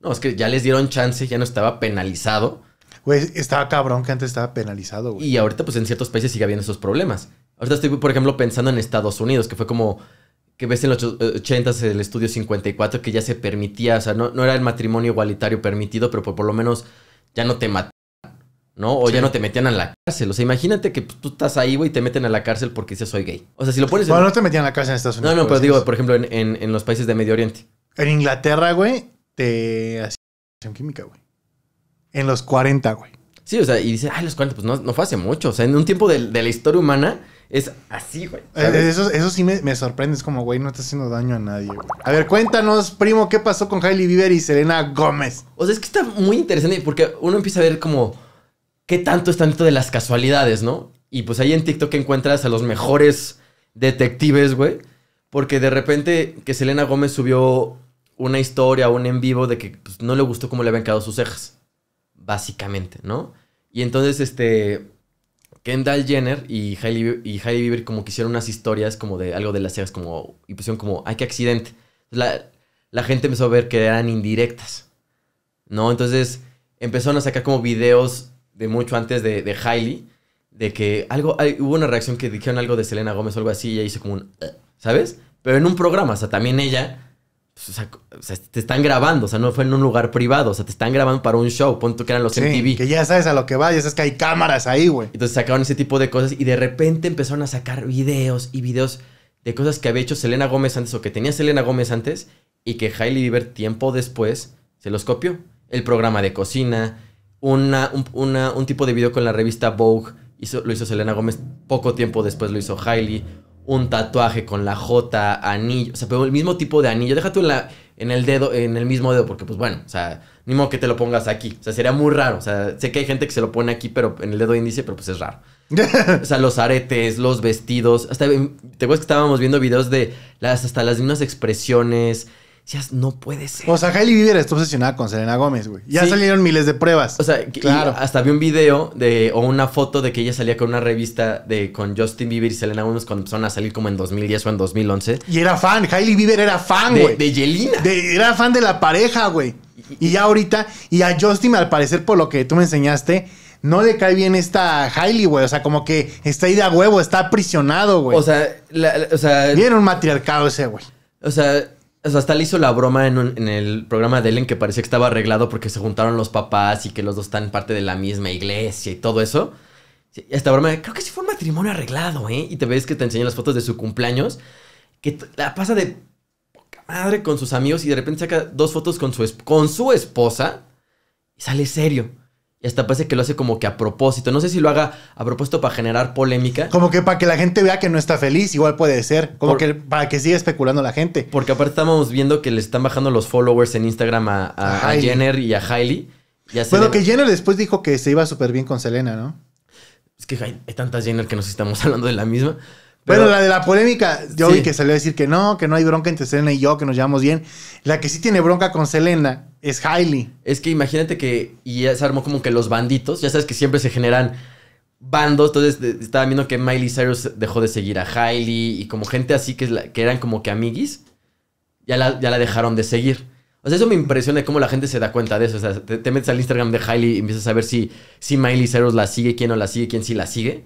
No, es que ya les dieron chance, ya no estaba penalizado Güey, estaba cabrón que antes estaba penalizado, güey. Y ahorita, pues en ciertos países sigue habiendo esos problemas. Ahorita estoy, por ejemplo, pensando en Estados Unidos, que fue como que ves en los 80 eh, el estudio 54 que ya se permitía, o sea, no, era el matrimonio igualitario permitido, pero por, lo menos ya no te mataban, ¿no? O ya no te metían a la cárcel. O sea, imagínate que pues, tú estás ahí, güey, y te meten a la cárcel porque dices soy gay. O sea, si lo pones. En... Bueno, no te metían a la cárcel en Estados Unidos. No, no, pero pues, digo, por ejemplo, en, los países de Medio Oriente. En Inglaterra, güey, te hacían química, güey en los 40, güey. Sí, o sea, y dice, ay, los 40, pues no, no fue hace mucho. O sea, en un tiempo de, la historia humana es así, güey. Eh, eso, sí me, sorprende. Es como, güey, no está haciendo daño a nadie, güey. A ver, cuéntanos, primo, ¿qué pasó con Hailey Bieber y Selena Gómez? O sea, es que está muy interesante porque uno empieza a ver como qué tanto es tanto de las casualidades, ¿no? Y pues ahí en TikTok encuentras a los mejores detectives, güey. Porque de repente que Selena Gómez subió una historia, un en vivo de que pues, no le gustó cómo le habían quedado sus cejas básicamente, ¿no? Y entonces, este, Kendall Jenner y Hailey, y Hailey Bieber como que hicieron unas historias como de algo de las cejas, como, y pusieron como, ay, qué accidente. La, la gente empezó a ver que eran indirectas, ¿no? Entonces, empezaron a sacar como videos de mucho antes de, de Hailey, de que algo, hubo una reacción que dijeron algo de Selena Gómez o algo así, y ella hizo como un, ¿sabes? Pero en un programa, o sea, también ella o sea, te están grabando, o sea, no fue en un lugar privado, o sea, te están grabando para un show, punto que eran los sí, MTV. Que ya sabes a lo que va, ya sabes que hay cámaras ahí, güey. Entonces sacaron ese tipo de cosas y de repente empezaron a sacar videos y videos de cosas que había hecho Selena Gómez antes o que tenía Selena Gómez antes y que Hailey Bieber tiempo después se los copió. El programa de cocina, una, un, tipo de video con la revista Vogue, lo hizo Selena Gómez, poco tiempo después lo hizo Hailey un tatuaje con la J, anillo, o sea, pero el mismo tipo de anillo, déjate en, el dedo, en el mismo dedo, porque pues bueno, o sea, ni modo que te lo pongas aquí, o sea, sería muy raro, o sea, sé que hay gente que se lo pone aquí, pero en el dedo índice, pero pues es raro. o sea, los aretes, los vestidos, hasta, em, te acuerdas que estábamos viendo videos de las, hasta las mismas expresiones, no puede ser. O sea, Hailey Bieber está obsesionada con Selena Gómez, güey. Ya salieron miles de pruebas. O sea, claro. hasta vi un video de, o una foto de que ella salía con una revista de con Justin Bieber y Selena Gómez cuando empezaron a salir como en 2010 o en 2011. Y era fan, Hailey Bieber era fan, güey. De, Yelina era fan de la pareja, güey. Y ya ahorita, y a Justin, al parecer, por lo que tú me enseñaste, no le cae bien esta Hailey, güey. O sea, como que está ahí de a huevo, está aprisionado, güey. O sea, o sea. Viene un matriarcado ese, güey. O sea, o sea, hasta le hizo la broma en, el programa de Ellen que parecía que estaba arreglado porque se juntaron los papás y que los dos están parte de la misma iglesia y todo eso. Esta broma, creo que sí fue un matrimonio arreglado, ¿eh? Y te ves que te enseñan las fotos de su cumpleaños, que la pasa de madre con sus amigos y de repente saca dos fotos con su, con su esposa y sale serio hasta parece que lo hace como que a propósito. No sé si lo haga a propósito para generar polémica. Como que para que la gente vea que no está feliz, igual puede ser. Como que para que siga especulando la gente. Porque aparte estamos viendo que le están bajando los followers en Instagram a, Jenner y a Hailey. Y bueno, que Jenner después dijo que se iba súper bien con Selena, ¿no? Es que hay, tantas Jenner que nos estamos hablando de la misma. Pero, bueno, la de la polémica, yo vi que salió a decir que no, que no hay bronca entre Selena y yo, que nos llevamos bien. La que sí tiene bronca con Selena es Hailey. Es que imagínate que. Y ya se armó como que los banditos. Ya sabes que siempre se generan bandos. Entonces estaba viendo que Miley Cyrus dejó de seguir a Hailey. Y como gente así que, eran como que amiguis. Ya la, ya la dejaron de seguir. O sea, eso me impresiona de cómo la gente se da cuenta de eso. O sea, te, metes al Instagram de Hailey y empiezas a ver si, si Miley Cyrus la sigue, quién no la sigue, quién sí la sigue.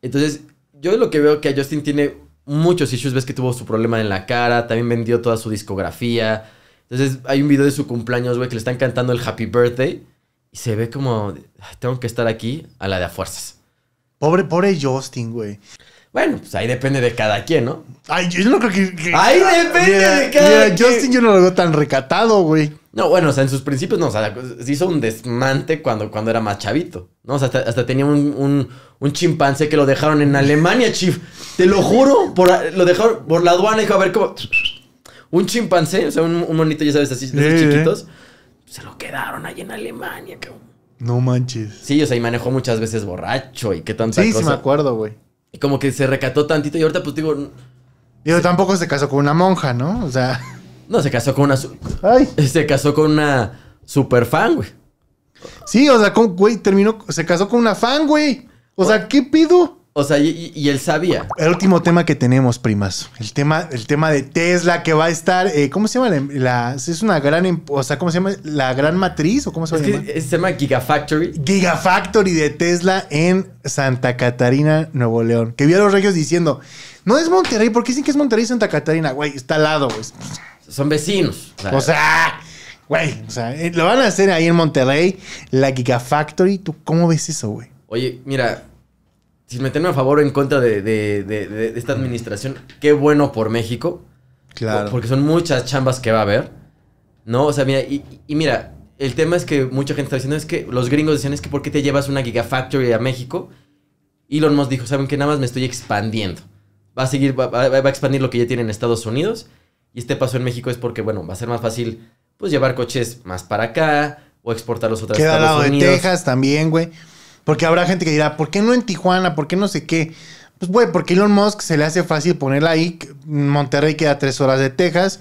Entonces, yo lo que veo que Justin tiene muchos issues. Ves que tuvo su problema en la cara, también vendió toda su discografía. Entonces hay un video de su cumpleaños, güey, que le están cantando el Happy Birthday y se ve como, tengo que estar aquí a la de a fuerzas. Pobre, pobre Justin, güey. Bueno, pues ahí depende de cada quien, ¿no? Ay, yo no creo que. ahí ah, depende de cada quien. Justin yo no lo veo tan recatado, güey. No, bueno, o sea, en sus principios no, o sea, se hizo un desmante cuando, cuando era más chavito, ¿no? O sea, hasta, tenía un, chimpancé que lo dejaron en Alemania, chief. Te lo juro, por, lo dejaron por la aduana y dijo, a ver cómo. Un chimpancé, o sea, un, monito, ya sabes, así, de ¿eh? chiquitos. Se lo quedaron ahí en Alemania, cabrón. No manches. Sí, o sea, y manejó muchas veces borracho y qué tan sí, Sí, sí me acuerdo, güey. Y como que se recató tantito y ahorita pues digo... Digo, tampoco se casó con una monja, ¿no? O sea... No, se casó con una... Ay. Se casó con una super fan, güey. Sí, o sea, con, güey, terminó... Se casó con una fan, güey. O, o sea, ¿qué pido? O sea, y, él sabía. El último tema que tenemos, primas. El tema, el tema de Tesla que va a estar. Eh, ¿Cómo se llama? La, es una gran. Em, o sea, ¿cómo se llama? ¿La gran matriz? ¿O cómo se, llama? se llama Gigafactory. Gigafactory de Tesla en Santa Catarina, Nuevo León. Que vi a los regios diciendo: No es Monterrey. ¿Por qué dicen que es Monterrey y Santa Catarina? Güey, está al lado, güey. Son vecinos. o sea güey. O sea, eh, lo van a hacer ahí en Monterrey. La Gigafactory. ¿Tú cómo ves eso, güey? Oye, mira me meterme a favor o en contra de, esta mm. administración, qué bueno por México. Claro. Porque son muchas chambas que va a haber. ¿No? O sea, mira, y, y, mira, el tema es que mucha gente está diciendo, es que los gringos decían, es que ¿por qué te llevas una Gigafactory a México? Elon Musk dijo, ¿saben que Nada más me estoy expandiendo. Va a seguir, va, a expandir lo que ya tiene en Estados Unidos. Y este paso en México es porque, bueno, va a ser más fácil, pues, llevar coches más para acá o exportarlos otra otras Queda Estados lado de Texas también, güey. Porque habrá gente que dirá, ¿por qué no en Tijuana? ¿Por qué no sé qué? Pues, güey, porque Elon Musk se le hace fácil ponerla ahí. Monterrey queda tres horas de Texas.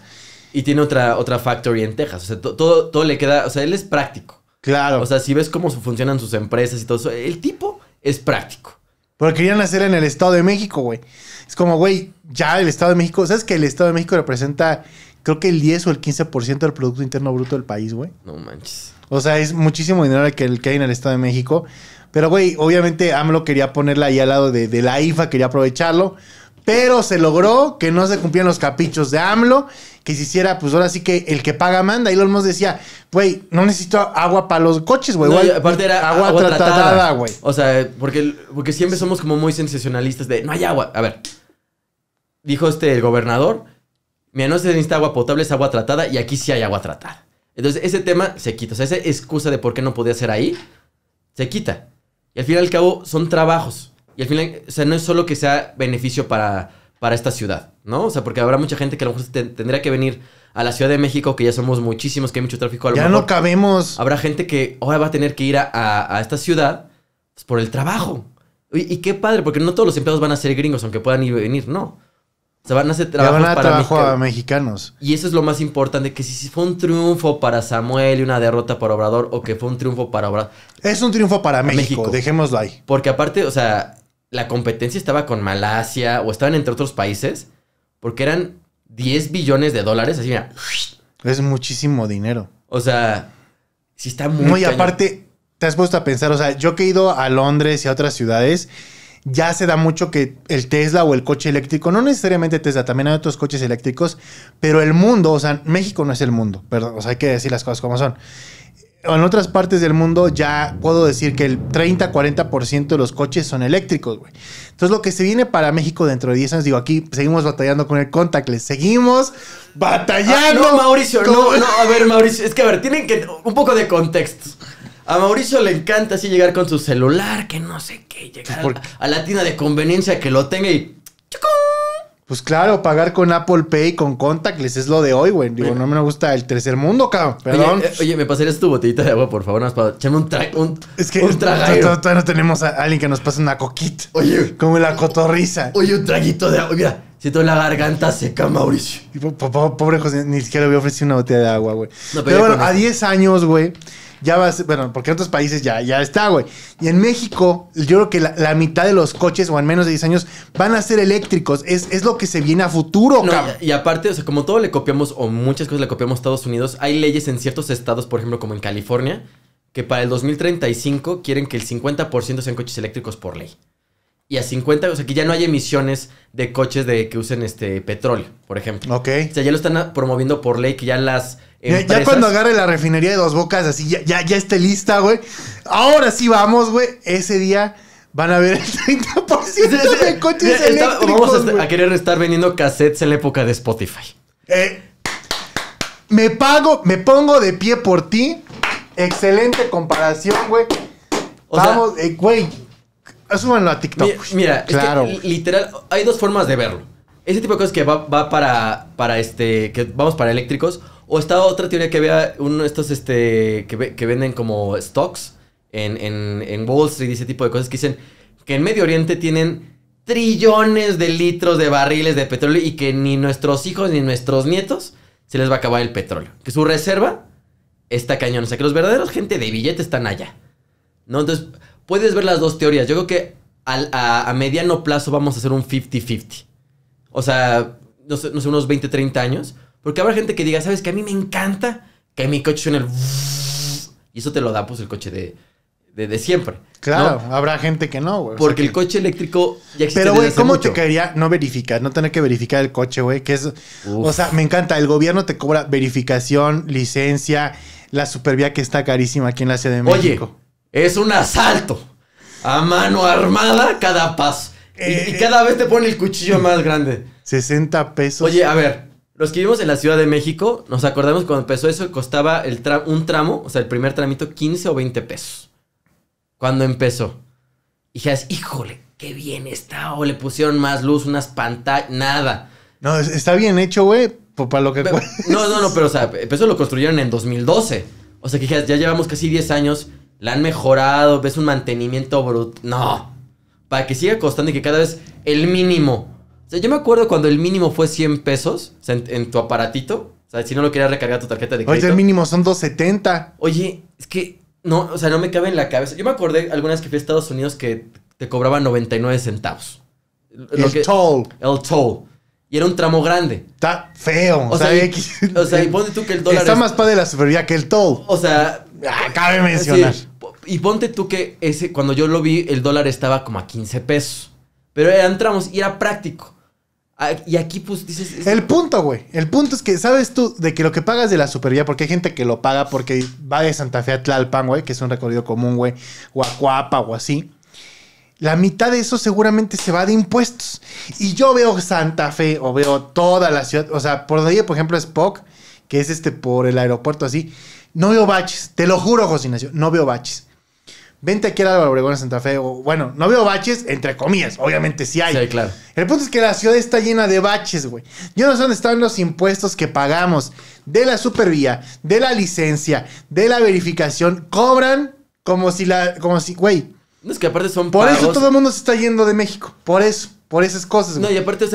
Y tiene otra, otra factory en Texas. O sea, todo, todo le queda. O sea, él es práctico. Claro. O sea, si ves cómo funcionan sus empresas y todo eso, el tipo es práctico. Pero querían hacer en el Estado de México, güey. Es como, güey, ya el Estado de México. ¿Sabes que el Estado de México representa, creo que el 10 o el 15% del Producto Interno Bruto del país, güey? No manches. O sea, es muchísimo dinero el que hay en el Estado de México. Pero, güey, obviamente AMLO quería ponerla ahí al lado de, la IFA, quería aprovecharlo. Pero se logró que no se cumplieran los caprichos de AMLO, que se hiciera, pues ahora sí que el que paga manda. Y lo nos decía, güey, no necesito agua para los coches, güey. aparte era agua, tratada, güey. O sea, porque, porque siempre somos como muy sensacionalistas de, no hay agua. A ver, dijo este el gobernador, mira, no se necesita agua potable, es agua tratada y aquí sí hay agua tratada. Entonces ese tema se quita, o sea, esa excusa de por qué no podía ser ahí, se quita. Y al fin y al cabo son trabajos. Y al final, o sea, no es solo que sea beneficio para, para esta ciudad, ¿no? O sea, porque habrá mucha gente que a lo mejor tendría que venir a la Ciudad de México, que ya somos muchísimos, que hay mucho tráfico. ya no cabemos. Habrá gente que ahora va a tener que ir a, esta ciudad pues, por el trabajo. Y, qué padre, porque no todos los empleados van a ser gringos, aunque puedan ir y venir, no. Se van a hacer para trabajo a mexicanos. Y eso es lo más importante, que si fue un triunfo para Samuel y una derrota para Obrador, o que fue un triunfo para Obrador. Es un triunfo para México, dejémoslo ahí. Porque aparte, o sea, la competencia estaba con Malasia, o estaban entre otros países, porque eran 10 billones de dólares, así mira. Es muchísimo dinero. O sea, si está muy... No, y aparte, te has puesto a pensar, o sea, yo que he ido a Londres y a otras ciudades ya se da mucho que el Tesla o el coche eléctrico, no necesariamente Tesla, también hay otros coches eléctricos, pero el mundo, o sea, México no es el mundo, perdón, o sea, hay que decir las cosas como son. En otras partes del mundo ya puedo decir que el 30-40% de los coches son eléctricos, güey. Entonces lo que se viene para México dentro de 10 años, digo, aquí seguimos batallando con el contactless, seguimos batallando. Ah, no, Mauricio, no, no, a ver, Mauricio, es que a ver, tienen que un poco de contexto. A Mauricio le encanta así llegar con su celular, que no sé qué, llegar pues a, la tienda de conveniencia que lo tenga y. Pues claro, pagar con Apple Pay, con contactless, es lo de hoy, güey. Digo, no me gusta el tercer mundo, cabrón. Perdón. Eh, oye, ¿me pasarías tu botellita de agua, por favor? Nada para un trago. es que todavía no tenemos a alguien que nos pase una coquita. Oye. Como la cotorriza. Oye, un traguito de agua. Mira, Siento la garganta seca, Mauricio. pobre José, ni siquiera le voy a ofrecer una botella de agua, güey. pero, bueno, a 10 años, güey, ya vas, bueno, porque en otros países ya, ya está, güey. Y en México, yo creo que la, mitad de los coches, o al menos de 10 años, van a ser eléctricos. Es, es lo que se viene a futuro, no, Y, y, aparte, o sea, como todo le copiamos, o muchas cosas le copiamos a Estados Unidos, hay leyes en ciertos estados, por ejemplo, como en California, que para el 2035 quieren que el 50% sean coches eléctricos por ley y a 50, o sea, que ya no hay emisiones de coches de que usen este petróleo, por ejemplo. Ok. O sea, ya lo están promoviendo por ley que ya las ya, cuando agarre la refinería de Dos Bocas así ya ya, esté lista, güey. Ahora sí vamos, güey. Ese día van a ver el 30% de coches eléctricos. vamos a, querer estar vendiendo cassettes en la época de Spotify. Eh, me pago, me pongo de pie por ti. Excelente comparación, güey. Vamos, eh, güey, es a TikTok. Mira, claro. Es que, literal, hay dos formas de verlo. Ese tipo de cosas que va, para, para este, que vamos para eléctricos. O está otra teoría que vea uno de estos este, que, venden como stocks en, en Wall Street y ese tipo de cosas que dicen que en Medio Oriente tienen trillones de litros de barriles de petróleo y que ni nuestros hijos ni nuestros nietos se les va a acabar el petróleo. Que su reserva está cañón. O sea, que los verdaderos gente de billete están allá. ¿No? Entonces, puedes ver las dos teorías. Yo creo que a, mediano plazo vamos a hacer un 50-50. O sea, no sé, unos 20, 30 años. Porque habrá gente que diga, ¿sabes que A mí me encanta que mi coche suene el... Y eso te lo da pues el coche de, de, siempre. Claro, habrá gente que no, güey. Porque el coche eléctrico ya existe. Pero, güey, ¿cómo te caería no verificar, no tener que verificar el coche, güey? Que es. O sea, me encanta. El gobierno te cobra verificación, licencia, la supervía que está carísima aquí en la Ciudad de México. Oye, es un asalto a mano armada cada paso. y, eh, cada vez te pone el cuchillo más grande. 60 pesos. Oye, a ver, los que vivimos en la Ciudad de México, nos acordamos cuando empezó eso, costaba el un tramo, o sea, el primer tramito, 15 o 20 pesos. Cuando empezó. Y dijeras, híjole, qué bien está. O le pusieron más luz, unas pantallas, nada. No, está bien hecho, güey, para lo que... no, no, no, pero o sea, eso lo construyeron en 2012. O sea, que ya llevamos casi 10 años la han mejorado, ves un mantenimiento bruto. No. Para que siga costando y que cada vez el mínimo. O sea, yo me acuerdo cuando el mínimo fue 100 pesos en, tu aparatito. O sea, si no lo querías recargar tu tarjeta de crédito. Oye, el mínimo son 270. Oye, es que no, o sea, no me cabe en la cabeza. Yo me acordé algunas que fui a Estados Unidos que te cobraban 99 centavos. el toll. El toll. Y era un tramo grande. Está feo. O, sea, o sea, y ponte tú que el dólar. Está más padre la supervía que el toll. O sea, Acabe ah, de mencionar. Y ponte tú que ese, cuando yo lo vi, el dólar estaba como a 15 pesos. Pero entramos y era práctico. Ah, y aquí, pues dices. El punto, güey. El punto es que sabes tú de que lo que pagas de la supervía, porque hay gente que lo paga porque va de Santa Fe a Tlalpan, güey, que es un recorrido común, güey, o a Cuapa o así. La mitad de eso seguramente se va de impuestos. Y yo veo Santa Fe o veo toda la ciudad, o sea, por ahí, por ejemplo, Spock, que es este por el aeropuerto así no veo baches. Te lo juro, José Ignacio, no veo baches. Vente aquí a la Obregón de Santa Fe. bueno, no veo baches, entre comillas. Obviamente sí hay. Sí, claro. El punto es que la ciudad está llena de baches, güey. Yo no sé dónde están los impuestos que pagamos de la supervía, de la licencia, de la verificación. Cobran como si la. Como si, güey. No, es que aparte son Por eso todo el mundo se está yendo de México. Por eso. Por esas cosas, No, y aparte,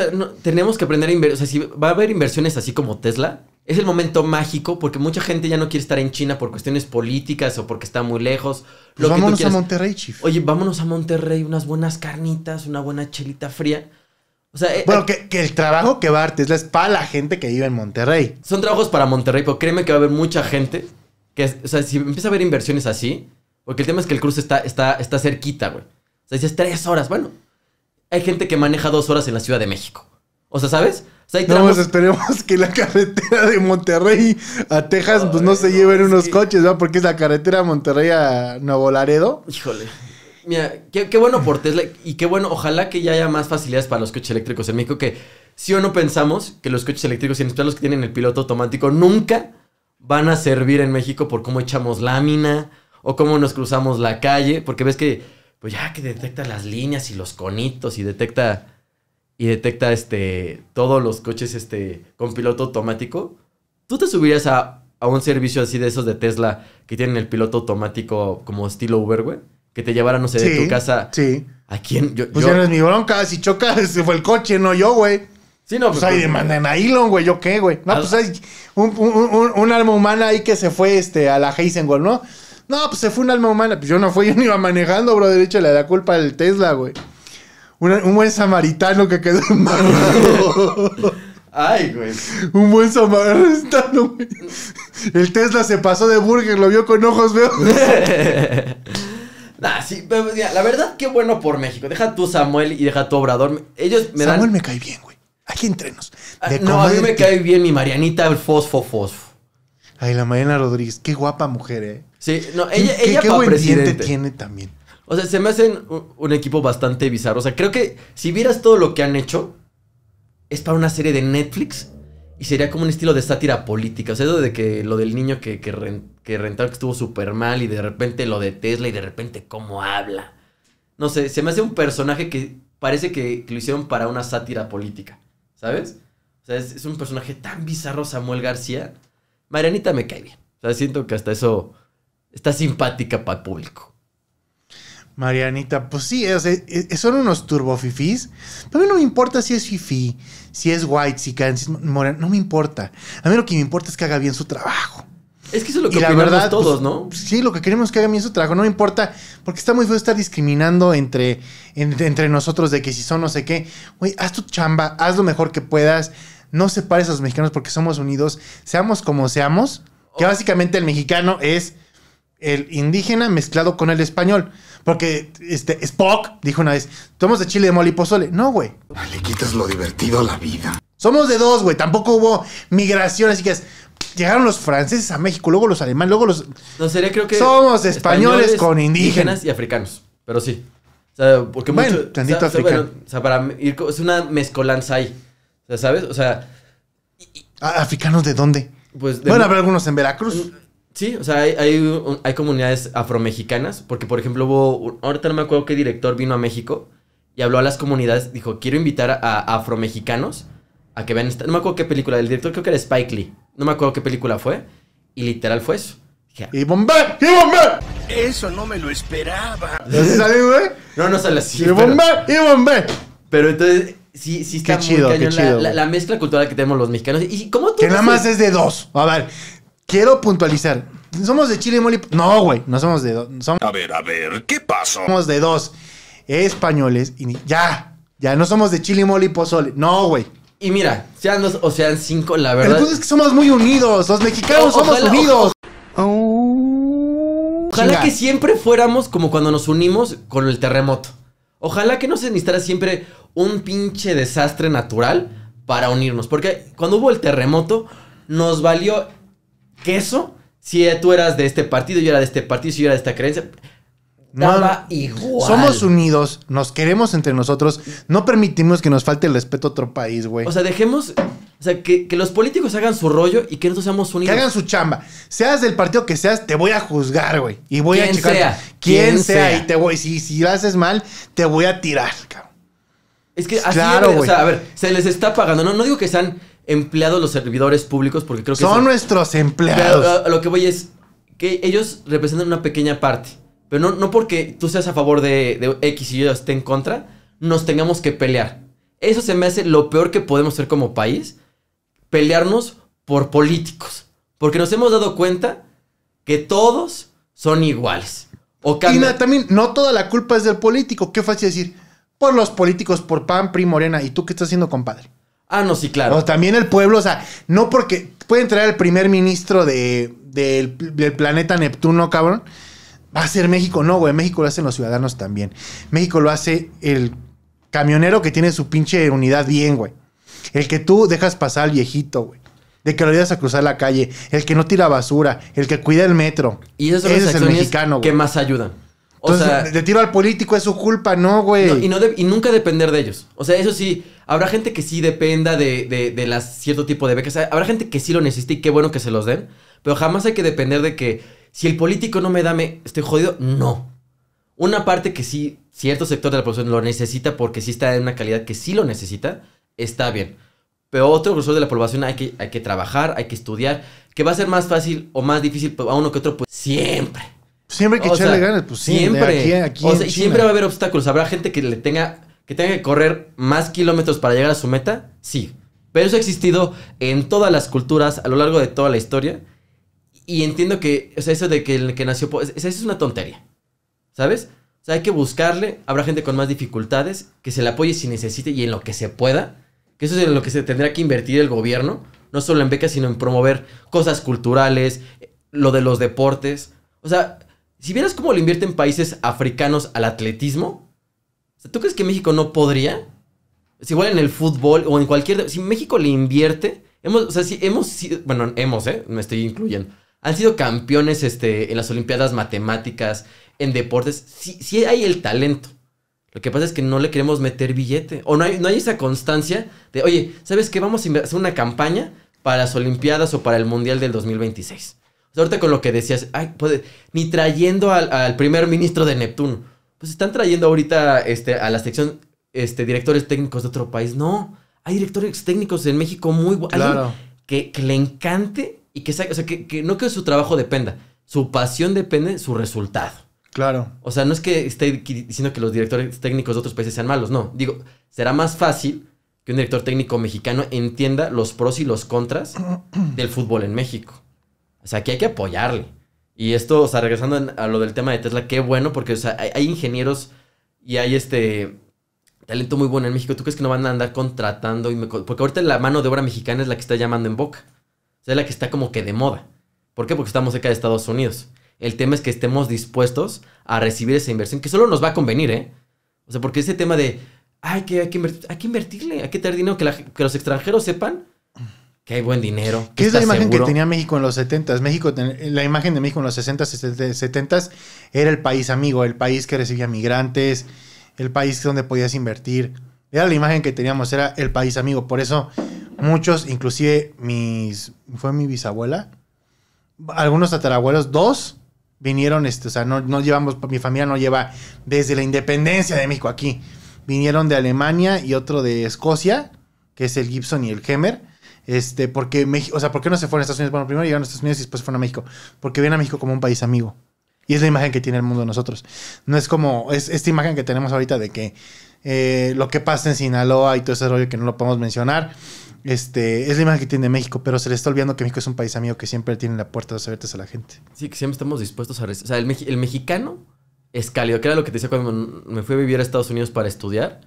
tenemos que aprender a invertir. O sea, si va a haber inversiones así como Tesla, es el momento mágico porque mucha gente ya no quiere estar en China por cuestiones políticas o porque está muy lejos. Pues vámonos a Monterrey, Chief. Oye, vámonos a Monterrey, unas buenas carnitas, una buena chelita fría. O sea, eh, bueno, eh, que, el trabajo que va a es para la gente que vive en Monterrey. Son trabajos para Monterrey, porque créeme que va a haber mucha gente que, o sea, si empieza a haber inversiones así, porque el tema es que el cruce está, está, está cerquita, güey. O sea, dices tres horas, bueno. Hay gente que maneja dos horas en la Ciudad de México. O sea, ¿sabes? No, pues, esperemos que la carretera de Monterrey a Texas pues no se lleven unos coches, ¿no? Porque es la carretera de Monterrey a Nuevo Laredo. Híjole. Mira, qué, bueno por Tesla y qué bueno, ojalá que ya haya más facilidades para los coches eléctricos en México, que sí o no pensamos que los coches eléctricos, y en especial los que tienen el piloto automático, nunca van a servir en México por cómo echamos lámina o cómo nos cruzamos la calle, porque ves que, pues ya que detecta las líneas y los conitos y detecta y detecta este, todos los coches este, con piloto automático, ¿tú te subirías a, un servicio así de esos de Tesla que tienen el piloto automático como estilo Uber, güey? Que te llevara, no sé, de tu casa. Sí. ¿A quién? Yo, pues yo... no mi bronca. Si choca, se fue el coche, no yo, güey. Sí, no, pues, pues ahí pues, demandan a Elon, güey, ¿yo qué, güey? No, pues hay un, un, alma humana ahí que se fue este, a la Heisenwald, ¿no? No, pues se fue un alma humana. Pues yo no fui, yo no iba manejando, bro. De hecho, le da culpa al Tesla, güey un buen samaritano que quedó embarrado. Ay, güey. Un buen samaritano, güey. El Tesla se pasó de burger, lo vio con ojos veo. nah, sí, pues, la verdad, qué bueno por México. Deja tú Samuel y deja tu Obrador. Ellos me Samuel me cae bien, güey. Aquí entrenos. Ah, no, a mí me cae bien mi Marianita, el fosfo, fosfo. Ay, la Mariana Rodríguez, qué guapa mujer, eh. Sí, no, ella, ella qué, qué buen presidente. tiene también. O sea, se me hacen un, equipo bastante bizarro. O sea, creo que si vieras todo lo que han hecho, es para una serie de Netflix y sería como un estilo de sátira política. O sea, de que lo del niño que, que, que que estuvo súper mal y de repente lo de Tesla y de repente cómo habla. No sé, se me hace un personaje que parece que, lo hicieron para una sátira política. ¿Sabes? O sea, es, es, un personaje tan bizarro Samuel García. Marianita me cae bien. O sea, siento que hasta eso está simpática para el público. Marianita, pues sí, e, e, son unos turbofifís. Pero a mí no me importa si es fifí, si es white, si, can, es moreno, no me importa. A mí lo que me importa es que haga bien su trabajo. Es que eso es lo que queremos todos, pues, ¿no? Sí, lo que queremos es que haga bien su trabajo, no me importa, porque está muy feo estar discriminando entre, entre nosotros de que si son no sé qué, güey, haz tu chamba, haz lo mejor que puedas, no separes a los mexicanos porque somos unidos, seamos como seamos, que básicamente el mexicano es el indígena mezclado con el español. Porque este, Spock dijo una vez, somos de chile de mole y pozole. No, güey. Ah, le quitas lo divertido a la vida. Somos de dos, güey. Tampoco hubo migraciones. así que llegaron los franceses a México, luego los alemanes, luego los... No sería, creo que... Somos españoles, con indígenas. y africanos, pero sí. O sea, porque bueno, mucho, africano. o sea, para ir, es una mezcolanza ahí. O sea, ¿sabes? O sea... Ah, ¿Africanos de dónde? Pues de bueno, habrá algunos en Veracruz. Mm, Sí, o sea, hay, hay, comunidades afromexicanas, porque por ejemplo hubo, ahorita no me acuerdo qué director vino a México y habló a las comunidades, dijo, quiero invitar a, afromexicanos a que vean esta, no me acuerdo qué película, el director creo que era Spike Lee, no me acuerdo qué película fue, y literal fue eso. Ah". ¡Y bomba! ¡Y bomba! Eso no me lo esperaba. ¿Sale, güey? No, no sale así. ¡Y bomba! ¡Y bomba! Pero entonces, sí, sí está muy chido, la, mezcla cultural que tenemos los mexicanos. ¿Y cómo tú? Que nada más es de dos. A ver, Quiero puntualizar. Somos de chile mole. No, güey. No somos de dos. A ver, a ver. ¿Qué pasó? Somos de dos españoles. Y ya. Ya no somos de chile mole y pozole. No, güey. Y mira, sean dos o sean cinco, la verdad. El punto es que somos muy unidos. Los mexicanos somos unidos. ojalá que siempre fuéramos como cuando nos unimos con el terremoto. Ojalá que no se necesitara siempre un pinche desastre natural para unirnos. Porque cuando hubo el terremoto, nos valió eso, si tú eras de este partido, yo era de este partido, si yo era de esta creencia. Daba igual. Somos unidos, nos queremos entre nosotros, no permitimos que nos falte el respeto a otro país, güey. O sea, dejemos. O sea, que, los políticos hagan su rollo y que nosotros seamos unidos. Que hagan su chamba. Seas del partido que seas, te voy a juzgar, güey. Y voy a checar. Sea, quién sea. Y te voy. Si, si lo haces mal, te voy a tirar, cabrón. Es que así, O sea, a ver, se les está pagando. No, no digo que sean empleados los servidores públicos, porque creo que... Son nuestros empleados. lo que voy es que ellos representan una pequeña parte. Pero no, porque tú seas a favor de, X y yo esté en contra, nos tengamos que pelear. Eso se me hace lo peor que podemos hacer como país, pelearnos por políticos. Porque nos hemos dado cuenta que todos son iguales. y también, no toda la culpa es del político. Qué fácil decir, por los políticos, por PAN, PRI, Morena, ¿y tú qué estás haciendo, compadre? Ah, no, sí, claro. O también el pueblo, o sea, no porque puede entrar el primer ministro de, del, planeta Neptuno, cabrón. Va a ser México, no, güey. México lo hacen los ciudadanos también. México lo hace el camionero que tiene su pinche unidad bien, güey. El que tú dejas pasar al viejito, güey. De que lo ayudas a cruzar la calle. El que no tira basura. El que cuida el metro. Y eso es el mexicano, que más ayudan. O sea, le tiro al político, es su culpa, no, güey. y, nunca depender de ellos. O sea, eso sí, habrá gente que sí dependa de, las, cierto tipo de becas. Habrá gente que sí lo necesita y qué bueno que se los den. Pero jamás hay que depender de que si el político no me da, me estoy jodido. No. Una parte que sí, cierto sector de la población lo necesita porque sí está en una calidad que sí lo necesita, está bien. Pero otro grosor de la población hay que, hay que trabajar, hay que estudiar. Que va a ser más fácil o más difícil a uno que otro, pues siempre Siempre hay que echarle ganas, pues siempre. Aquí, siempre va a haber obstáculos. Habrá gente que le tenga que tenga que correr más kilómetros para llegar a su meta, sí. Pero eso ha existido en todas las culturas a lo largo de toda la historia. Y entiendo que o sea, eso de que el que nació, eso es una tontería. ¿Sabes? O sea, hay que buscarle, habrá gente con más dificultades, que se le apoye si necesite y en lo que se pueda, que eso es en lo que se tendrá que invertir el gobierno, no solo en becas, sino en promover cosas culturales, lo de los deportes. O sea, si vieras cómo lo invierten países africanos al atletismo, ¿tú crees que México no podría? Es igual en el fútbol o en cualquier... Si México le invierte, hemos, o sea, si hemos sido... Bueno, hemos, ¿eh? Me estoy incluyendo. Han sido campeones este, en las Olimpiadas matemáticas, en deportes. Sí, hay el talento. Lo que pasa es que no le queremos meter billete. O no hay, no hay esa constancia de, oye, ¿sabes qué? Vamos a hacer una campaña para las Olimpiadas o para el Mundial del 2026. Pues ahorita con lo que decías, ni trayendo al, primer ministro de Neptuno. Pues están trayendo ahorita este, a la sección este, directores técnicos de otro país. No, hay directores técnicos en México muy buenos. Claro. Que, le encante y que, o sea, que, no que su trabajo dependa. Su pasión depende su resultado. Claro. O sea, no es que esté diciendo que los directores técnicos de otros países sean malos, no. Digo, será más fácil que un director técnico mexicano entienda los pros y los contras del fútbol en México. O sea, aquí hay que apoyarle. Y esto, o sea, regresando a lo del tema de Tesla, qué bueno, porque, hay, ingenieros y hay este talento muy bueno en México. ¿Tú crees que no van a andar contratando? Y porque ahorita la mano de obra mexicana es la que está llamando en boca. O sea, es la que está como que de moda. ¿Por qué? Porque estamos cerca de Estados Unidos. El tema es que estemos dispuestos a recibir esa inversión, que solo nos va a convenir, ¿eh? O sea, porque ese tema de, ay, que hay que, hay que invertirle, hay que tener dinero, que los extranjeros sepan que hay buen dinero. ¿Qué es la imagen que tenía México en los 70? México, la imagen de México en los 60, 70 era el país amigo, el país que recibía migrantes, el país donde podías invertir. Era la imagen que teníamos, era el país amigo. Por eso muchos, inclusive mis, fue mi bisabuela, algunos tatarabuelos, dos, vinieron, este, o sea, no, llevamos, mi familia no lleva desde la independencia de México aquí. Vinieron de Alemania y otro de Escocia, que es el Gibson y el Hemer este, porque México, o sea, ¿por qué no se fueron a Estados Unidos? Bueno, primero llegaron a Estados Unidos y después fueron a México. Porque ven a México como un país amigo. Y es la imagen que tiene el mundo de nosotros. No es como es esta imagen que tenemos ahorita de que eh, lo que pasa en Sinaloa y todo ese rollo que no lo podemos mencionar. Este, es la imagen que tiene México, pero se le está olvidando que México es un país amigo que siempre tiene la puerta abiertas a la gente. Sí, que siempre estamos dispuestos a... O sea, el, el mexicano es cálido, que era lo que te decía cuando me fui a vivir a Estados Unidos para estudiar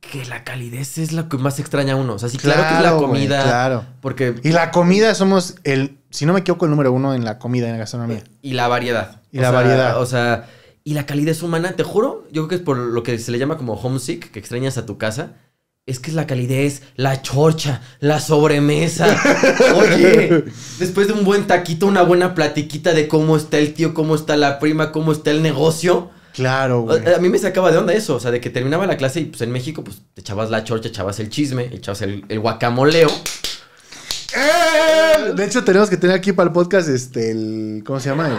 que la calidez es la que más extraña a uno. O sea, sí, claro, que es la comida. claro. Porque. Y la comida somos el, si no me equivoco, el número uno en la comida, en la gastronomía. Y la variedad. Y la variedad. O sea, y la calidez humana, te juro, yo creo que es por lo que se le llama como homesick, que extrañas a tu casa. Es que es la calidez, la chorcha, la sobremesa. Oye, después de un buen taquito, una buena platiquita de cómo está el tío, cómo está la prima, cómo está el negocio Claro, güey. A mí me sacaba de onda eso, o sea, de que terminaba la clase y pues en México, pues te echabas la chorcha, echabas el chisme, echabas el, guacamoleo. De hecho, tenemos que tener aquí para el podcast este, el. ¿Cómo se llama?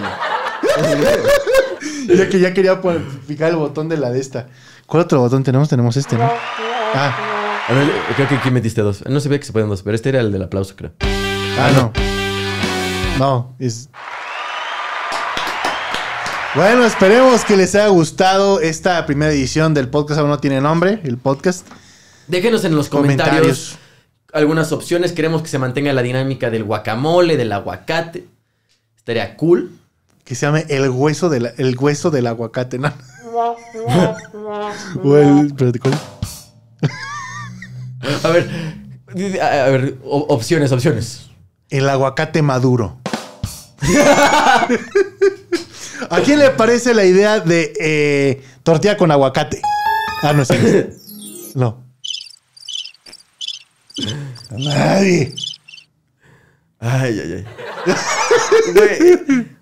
ya que ya quería picar el botón de la de esta. ¿Cuál otro botón tenemos? Tenemos este, ¿no? Ah. A ver, creo que aquí metiste dos. No se ve que se pueden dos, pero este era el del aplauso, creo. Ah, no. No, es. Bueno, esperemos que les haya gustado esta primera edición del podcast. Aún no tiene nombre, el podcast. Déjenos en los comentarios, algunas opciones. Queremos que se mantenga la dinámica del guacamole, del aguacate. Estaría cool. Que se llame el hueso, hueso del aguacate, ¿no? o a ver, a ver, opciones, opciones. El aguacate maduro. ¿A quién le parece la idea de eh, tortilla con aguacate? Ah, no, sé. No. A nadie. Ay, ay, ay.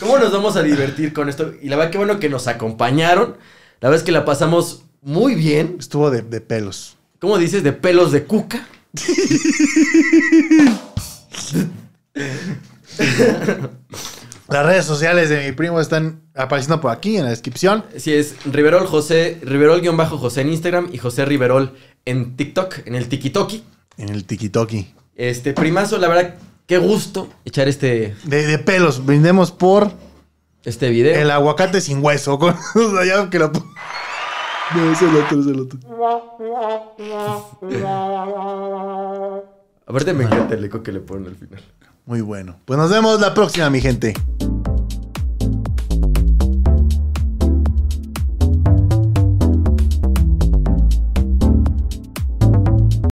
¿cómo nos vamos a divertir con esto? Y la verdad, qué bueno que nos acompañaron. La verdad es que la pasamos muy bien. Estuvo de, de pelos. ¿Cómo dices? De pelos de cuca. Las redes sociales de mi primo están apareciendo por aquí en la descripción. Sí, es Riverol José, Riverol-José en Instagram y José Riverol en TikTok, en el Tikitoki. En el Tikitoki. Este, primazo, la verdad, qué gusto echar este. De, pelos, brindemos por. Este video. El aguacate sin hueso. Con... ya que lo. No, es el otro, es el otro. Aparte me encanta el eco que le ponen al final. Muy bueno. Pues nos vemos la próxima, mi gente.